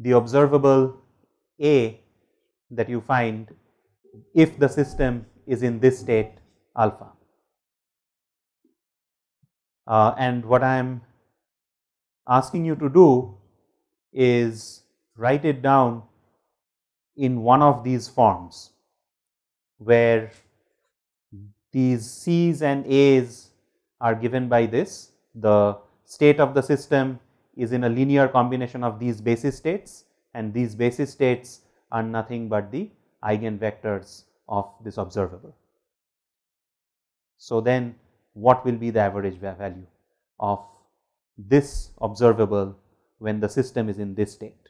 the observable A that you find if the system is in this state alpha. Uh, and what I am asking you to do is write it down in one of these forms where these C's and A's are given by this. The state of the system is in a linear combination of these basis states and these basis states are nothing but the eigenvectors of this observable. So, then what will be the average value of this observable when the system is in this state.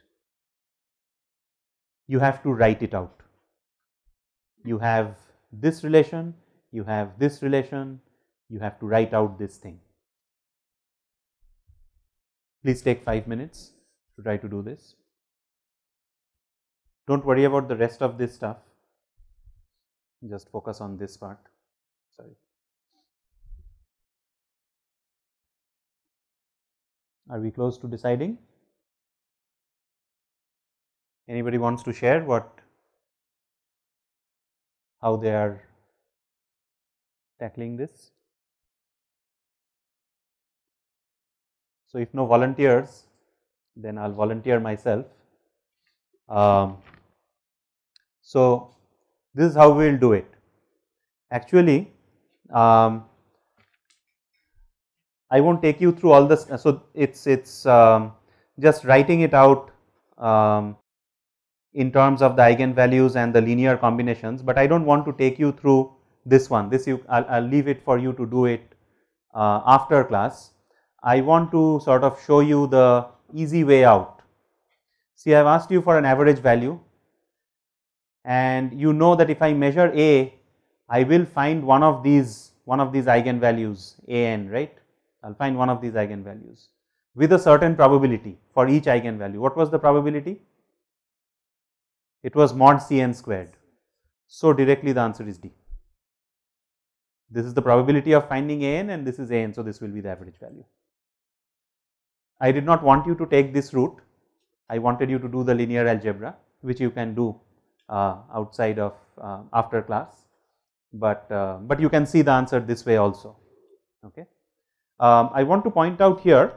You have to write it out. You have this relation, you have this relation, you have to write out this thing. Please take 5 minutes to try to do this. Don't worry about the rest of this stuff, just focus on this part. Sorry. Are we close to deciding? Anybody wants to share what, how they are tackling this? So, if no volunteers, then I will volunteer myself. Um, so, this is how we will do it. Actually, um, I won't take you through all this. So it's it's um, just writing it out um, in terms of the eigenvalues and the linear combinations. But I don't want to take you through this one. This you I'll, I'll leave it for you to do it uh, after class. I want to sort of show you the easy way out. See, I've asked you for an average value, and you know that if I measure A, I will find one of these one of these eigenvalues a n right I'll find one of these eigenvalues with a certain probability for each eigenvalue. What was the probability? It was mod Cn squared. So directly the answer is D. This is the probability of finding An and this is An, so this will be the average value. I did not want you to take this route. I wanted you to do the linear algebra, which you can do uh, outside of uh, after class, but uh, but you can see the answer this way also. Okay. Um, I want to point out here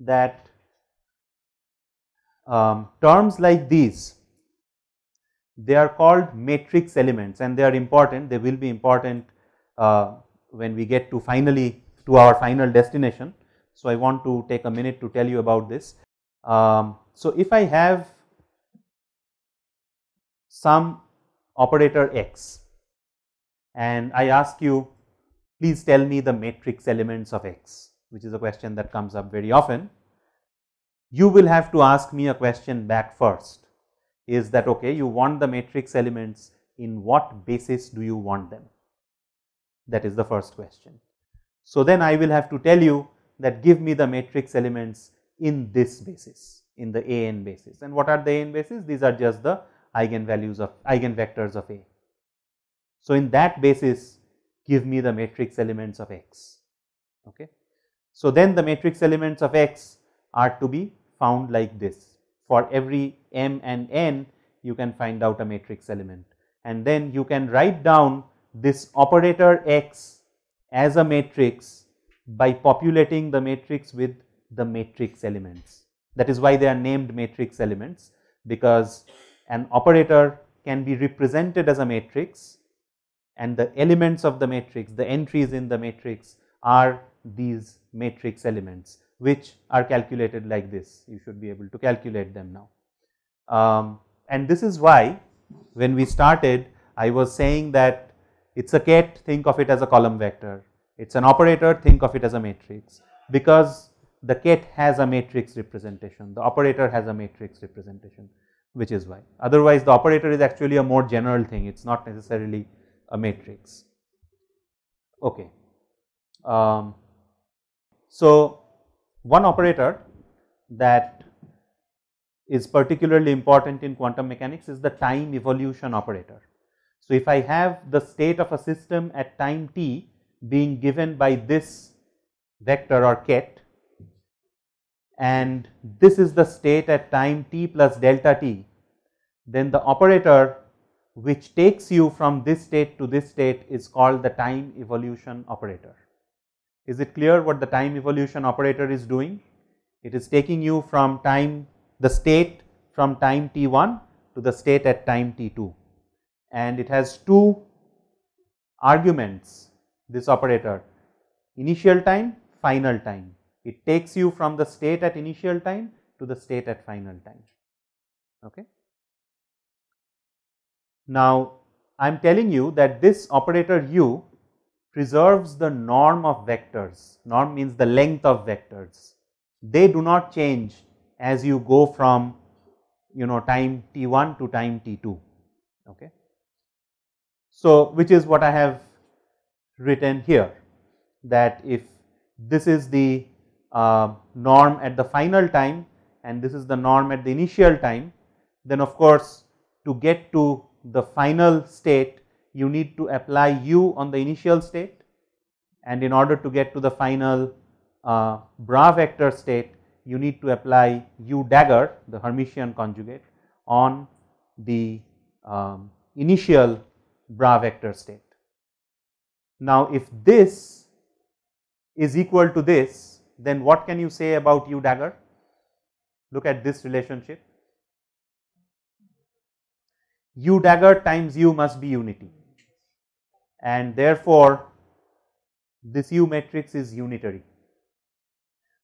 that um, terms like these they are called matrix elements and they are important they will be important uh, when we get to finally to our final destination. So, I want to take a minute to tell you about this. Um, so, if I have some operator x and I ask you please tell me the matrix elements of x, which is a question that comes up very often. You will have to ask me a question back first is that okay, you want the matrix elements in what basis do you want them? That is the first question. So, then I will have to tell you that give me the matrix elements in this basis, in the A n basis. And what are the A n basis? These are just the eigenvalues of eigenvectors of A. So, in that basis, give me the matrix elements of X. Okay. So, then the matrix elements of X are to be found like this for every m and n you can find out a matrix element and then you can write down this operator X as a matrix by populating the matrix with the matrix elements. That is why they are named matrix elements because an operator can be represented as a matrix and the elements of the matrix, the entries in the matrix are these matrix elements which are calculated like this. You should be able to calculate them now. Um, and this is why when we started I was saying that it is a ket think of it as a column vector, it is an operator think of it as a matrix because the ket has a matrix representation, the operator has a matrix representation which is why otherwise the operator is actually a more general thing, it is not necessarily a matrix. Okay. Um, so, one operator that is particularly important in quantum mechanics is the time evolution operator. So, if I have the state of a system at time t being given by this vector or ket and this is the state at time t plus delta t, then the operator which takes you from this state to this state is called the time evolution operator. Is it clear what the time evolution operator is doing? It is taking you from time the state from time t1 to the state at time t2 and it has two arguments this operator initial time final time it takes you from the state at initial time to the state at final time okay now, I am telling you that this operator u preserves the norm of vectors. Norm means the length of vectors. They do not change as you go from you know time t1 to time t2 okay so which is what i have written here that if this is the uh, norm at the final time and this is the norm at the initial time then of course to get to the final state you need to apply u on the initial state and in order to get to the final uh, bra vector state you need to apply u dagger the Hermitian conjugate on the um, initial bra vector state. Now if this is equal to this then what can you say about u dagger? Look at this relationship u dagger times u must be unity and therefore this u matrix is unitary.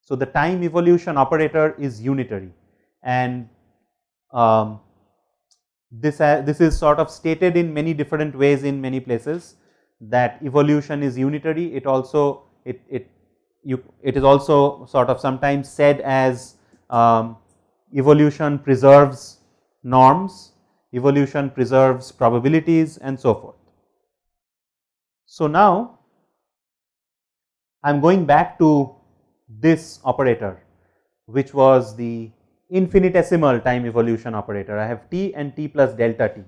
So, the time evolution operator is unitary and um, this, uh, this is sort of stated in many different ways in many places that evolution is unitary it also it, it you it is also sort of sometimes said as um, evolution preserves norms evolution preserves probabilities and so forth. So now I am going back to this operator which was the infinitesimal time evolution operator. I have t and t plus delta t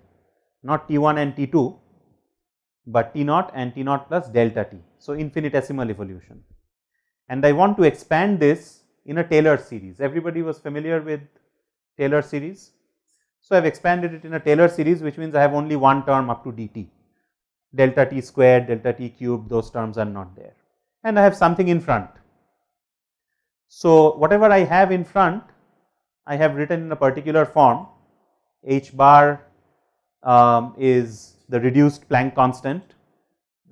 not t1 and t2 but t naught and t naught plus delta t. So, infinitesimal evolution and I want to expand this in a Taylor series. Everybody was familiar with Taylor series. So, I have expanded it in a Taylor series which means I have only one term up to dt delta t squared, delta t cubed those terms are not there and I have something in front. So, whatever I have in front I have written in a particular form h bar um, is the reduced Planck constant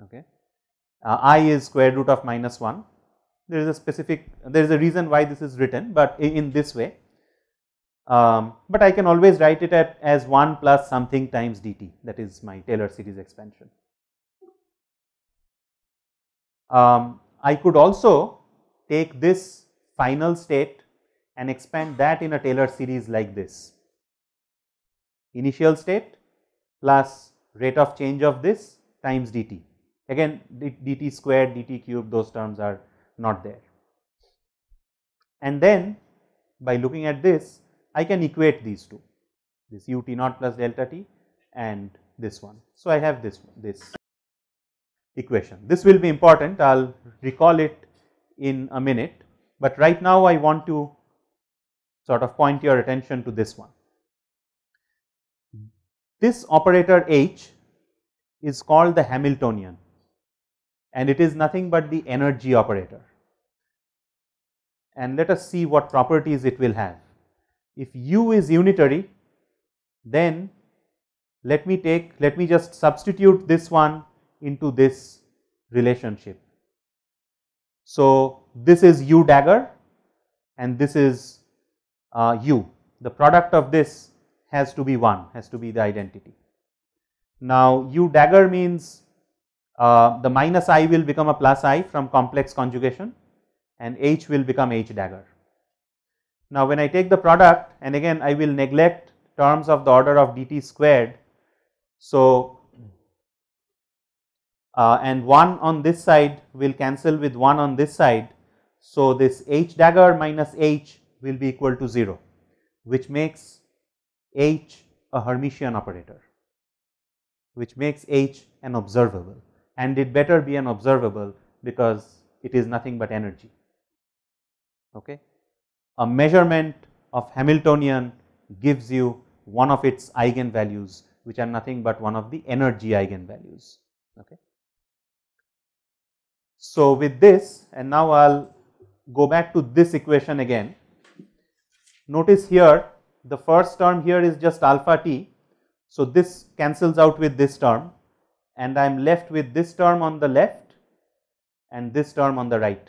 okay uh, i is square root of minus 1 there is a specific there is a reason why this is written but in this way um, but I can always write it at, as 1 plus something times dt that is my Taylor series expansion. Um, I could also take this final state and expand that in a Taylor series like this initial state plus rate of change of this times dt again dt squared dt cubed those terms are not there and then by looking at this I can equate these two this u t naught plus delta t and this one. So, I have this this equation. This will be important I will recall it in a minute, but right now I want to sort of point your attention to this one. This operator H is called the Hamiltonian and it is nothing but the energy operator and let us see what properties it will have if u is unitary then let me take let me just substitute this one into this relationship. So, this is u dagger and this is uh, u the product of this has to be 1 has to be the identity. Now, u dagger means uh, the minus i will become a plus i from complex conjugation and h will become h dagger. Now, when I take the product and again I will neglect terms of the order of dt squared. So, uh, and 1 on this side will cancel with 1 on this side. So, this h dagger minus h will be equal to 0 which makes h a Hermitian operator which makes h an observable and it better be an observable because it is nothing but energy. Okay a measurement of Hamiltonian gives you one of its eigenvalues which are nothing but one of the energy eigenvalues. Okay. So, with this and now I will go back to this equation again. Notice here the first term here is just alpha t. So, this cancels out with this term and I am left with this term on the left and this term on the right.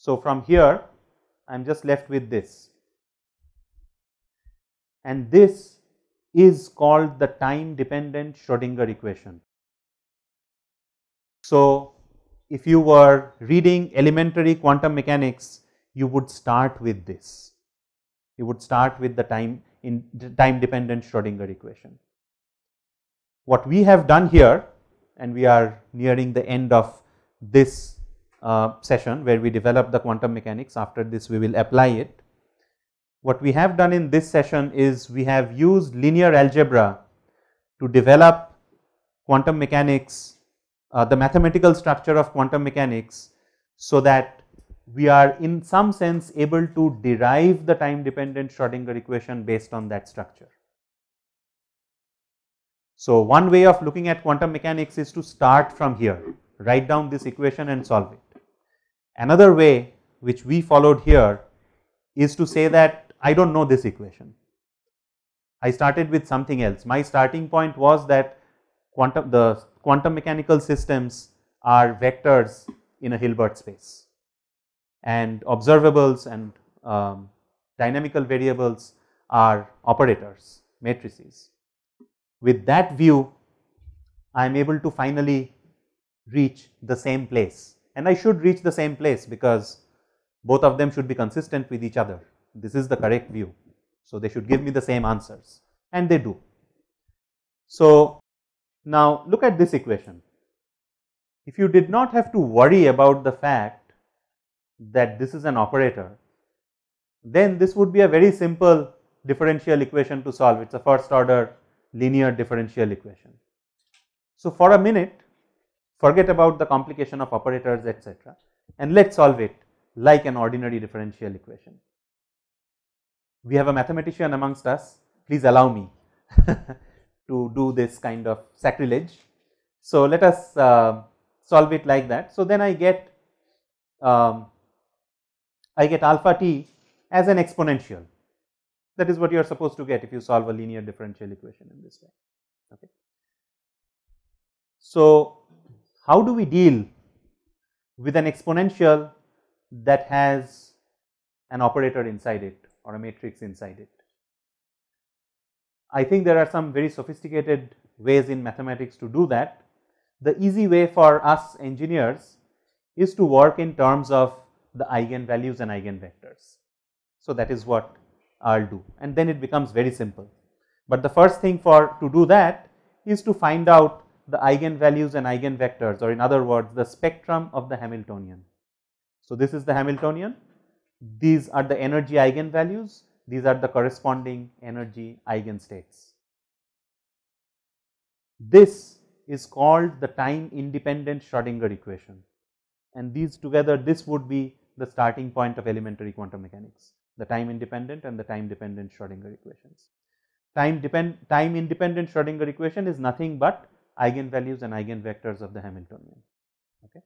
So from here I am just left with this and this is called the time dependent Schrodinger equation. So if you were reading elementary quantum mechanics you would start with this. You would start with the time in time dependent Schrodinger equation. What we have done here and we are nearing the end of this uh, session where we develop the quantum mechanics after this we will apply it. What we have done in this session is we have used linear algebra to develop quantum mechanics uh, the mathematical structure of quantum mechanics so that we are in some sense able to derive the time dependent Schrodinger equation based on that structure. So, one way of looking at quantum mechanics is to start from here, write down this equation and solve it. Another way which we followed here is to say that I don't know this equation. I started with something else. My starting point was that quantum, the quantum mechanical systems are vectors in a Hilbert space and observables and um, dynamical variables are operators, matrices. With that view, I am able to finally reach the same place and I should reach the same place because both of them should be consistent with each other. This is the correct view. So, they should give me the same answers and they do. So, now look at this equation. If you did not have to worry about the fact that this is an operator, then this would be a very simple differential equation to solve. It is a first order linear differential equation. So, for a minute Forget about the complication of operators etc. and let us solve it like an ordinary differential equation. We have a mathematician amongst us, please allow me to do this kind of sacrilege. So, let us uh, solve it like that. So, then I get um, I get alpha t as an exponential that is what you are supposed to get if you solve a linear differential equation in this way. Okay. So, how do we deal with an exponential that has an operator inside it or a matrix inside it. I think there are some very sophisticated ways in mathematics to do that. The easy way for us engineers is to work in terms of the eigenvalues and eigenvectors. So, that is what I will do and then it becomes very simple. But the first thing for to do that is to find out the eigenvalues and eigenvectors or in other words the spectrum of the Hamiltonian. So, this is the Hamiltonian, these are the energy eigenvalues, these are the corresponding energy eigenstates. This is called the time independent Schrodinger equation and these together this would be the starting point of elementary quantum mechanics, the time independent and the time dependent Schrodinger equations. Time, depend, time independent Schrodinger equation is nothing but eigenvalues and eigenvectors of the Hamiltonian. Okay.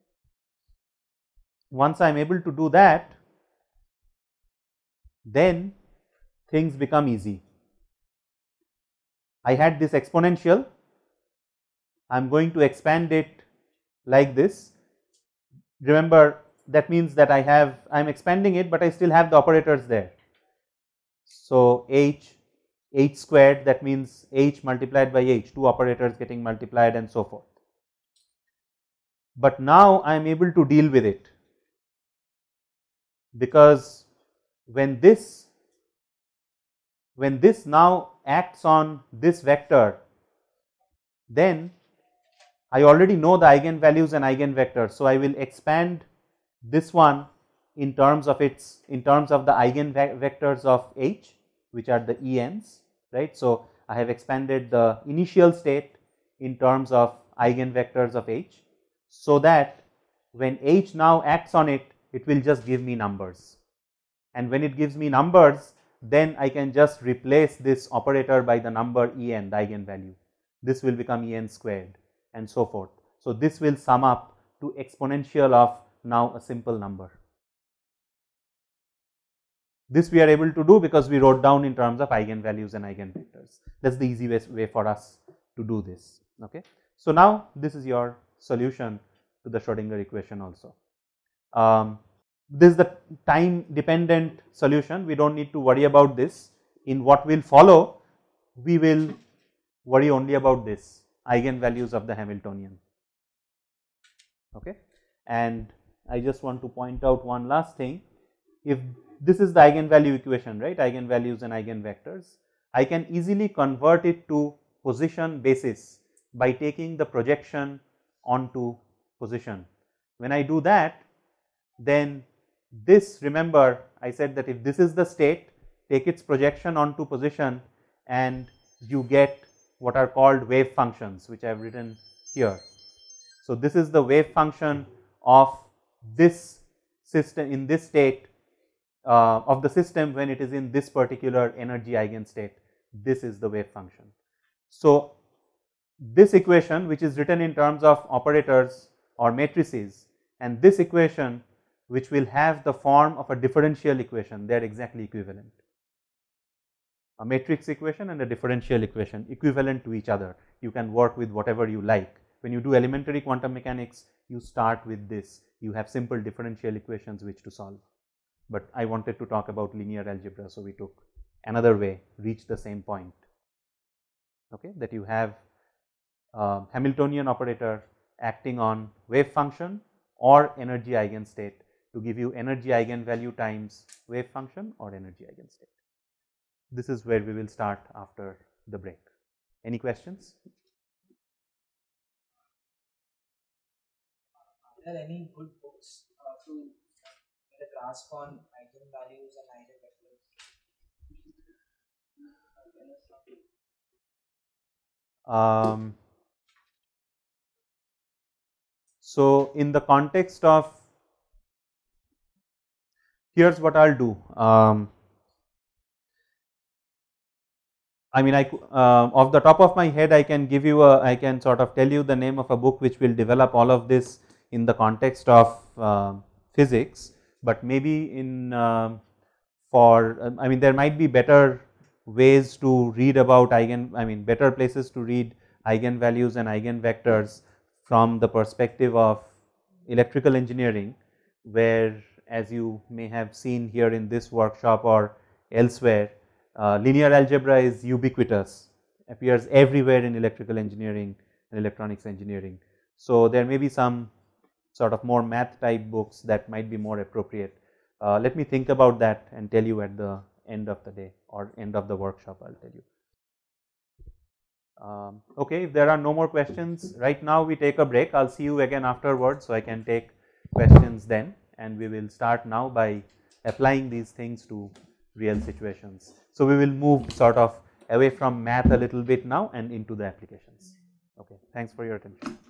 Once I am able to do that, then things become easy. I had this exponential, I am going to expand it like this. Remember that means that I have, I am expanding it, but I still have the operators there. So, h h squared that means h multiplied by h two operators getting multiplied and so forth. But now I am able to deal with it because when this when this now acts on this vector then I already know the eigenvalues and eigenvectors. So, I will expand this one in terms of its in terms of the eigenvectors of h which are the ENs right. So, I have expanded the initial state in terms of eigenvectors of H. So, that when H now acts on it, it will just give me numbers and when it gives me numbers then I can just replace this operator by the number En the eigenvalue. This will become En squared and so forth. So, this will sum up to exponential of now a simple number. This we are able to do because we wrote down in terms of eigenvalues and eigenvectors. That is the easy way, for us to do this. Okay. So, now this is your solution to the Schrodinger equation also. Um, this is the time dependent solution, we do not need to worry about this. In what will follow, we will worry only about this eigenvalues of the Hamiltonian. Okay. And I just want to point out one last thing, if this is the eigenvalue equation, right, eigenvalues and eigenvectors. I can easily convert it to position basis by taking the projection onto position. When I do that, then this remember I said that if this is the state, take its projection onto position and you get what are called wave functions which I have written here. So, this is the wave function of this system in this state uh, of the system when it is in this particular energy eigenstate, this is the wave function. So, this equation which is written in terms of operators or matrices and this equation which will have the form of a differential equation, they are exactly equivalent. A matrix equation and a differential equation equivalent to each other. You can work with whatever you like. When you do elementary quantum mechanics, you start with this. You have simple differential equations which to solve but I wanted to talk about linear algebra. So, we took another way reach the same point okay, that you have uh, Hamiltonian operator acting on wave function or energy eigenstate to give you energy eigenvalue times wave function or energy eigenstate. This is where we will start after the break. Any questions? Are there any good books uh, to task on eigenvalues and eigenvectors? Um, so, in the context of here's what I'll do. Um, I mean, I uh, off the top of my head, I can give you a, I can sort of tell you the name of a book which will develop all of this in the context of uh, physics but maybe in uh, for um, I mean there might be better ways to read about eigen I mean better places to read eigenvalues and eigenvectors from the perspective of electrical engineering where as you may have seen here in this workshop or elsewhere uh, linear algebra is ubiquitous appears everywhere in electrical engineering and electronics engineering. So, there may be some sort of more math type books that might be more appropriate. Uh, let me think about that and tell you at the end of the day or end of the workshop I will tell you. Um, okay, if there are no more questions right now we take a break I will see you again afterwards so I can take questions then and we will start now by applying these things to real situations. So, we will move sort of away from math a little bit now and into the applications. Okay, thanks for your attention.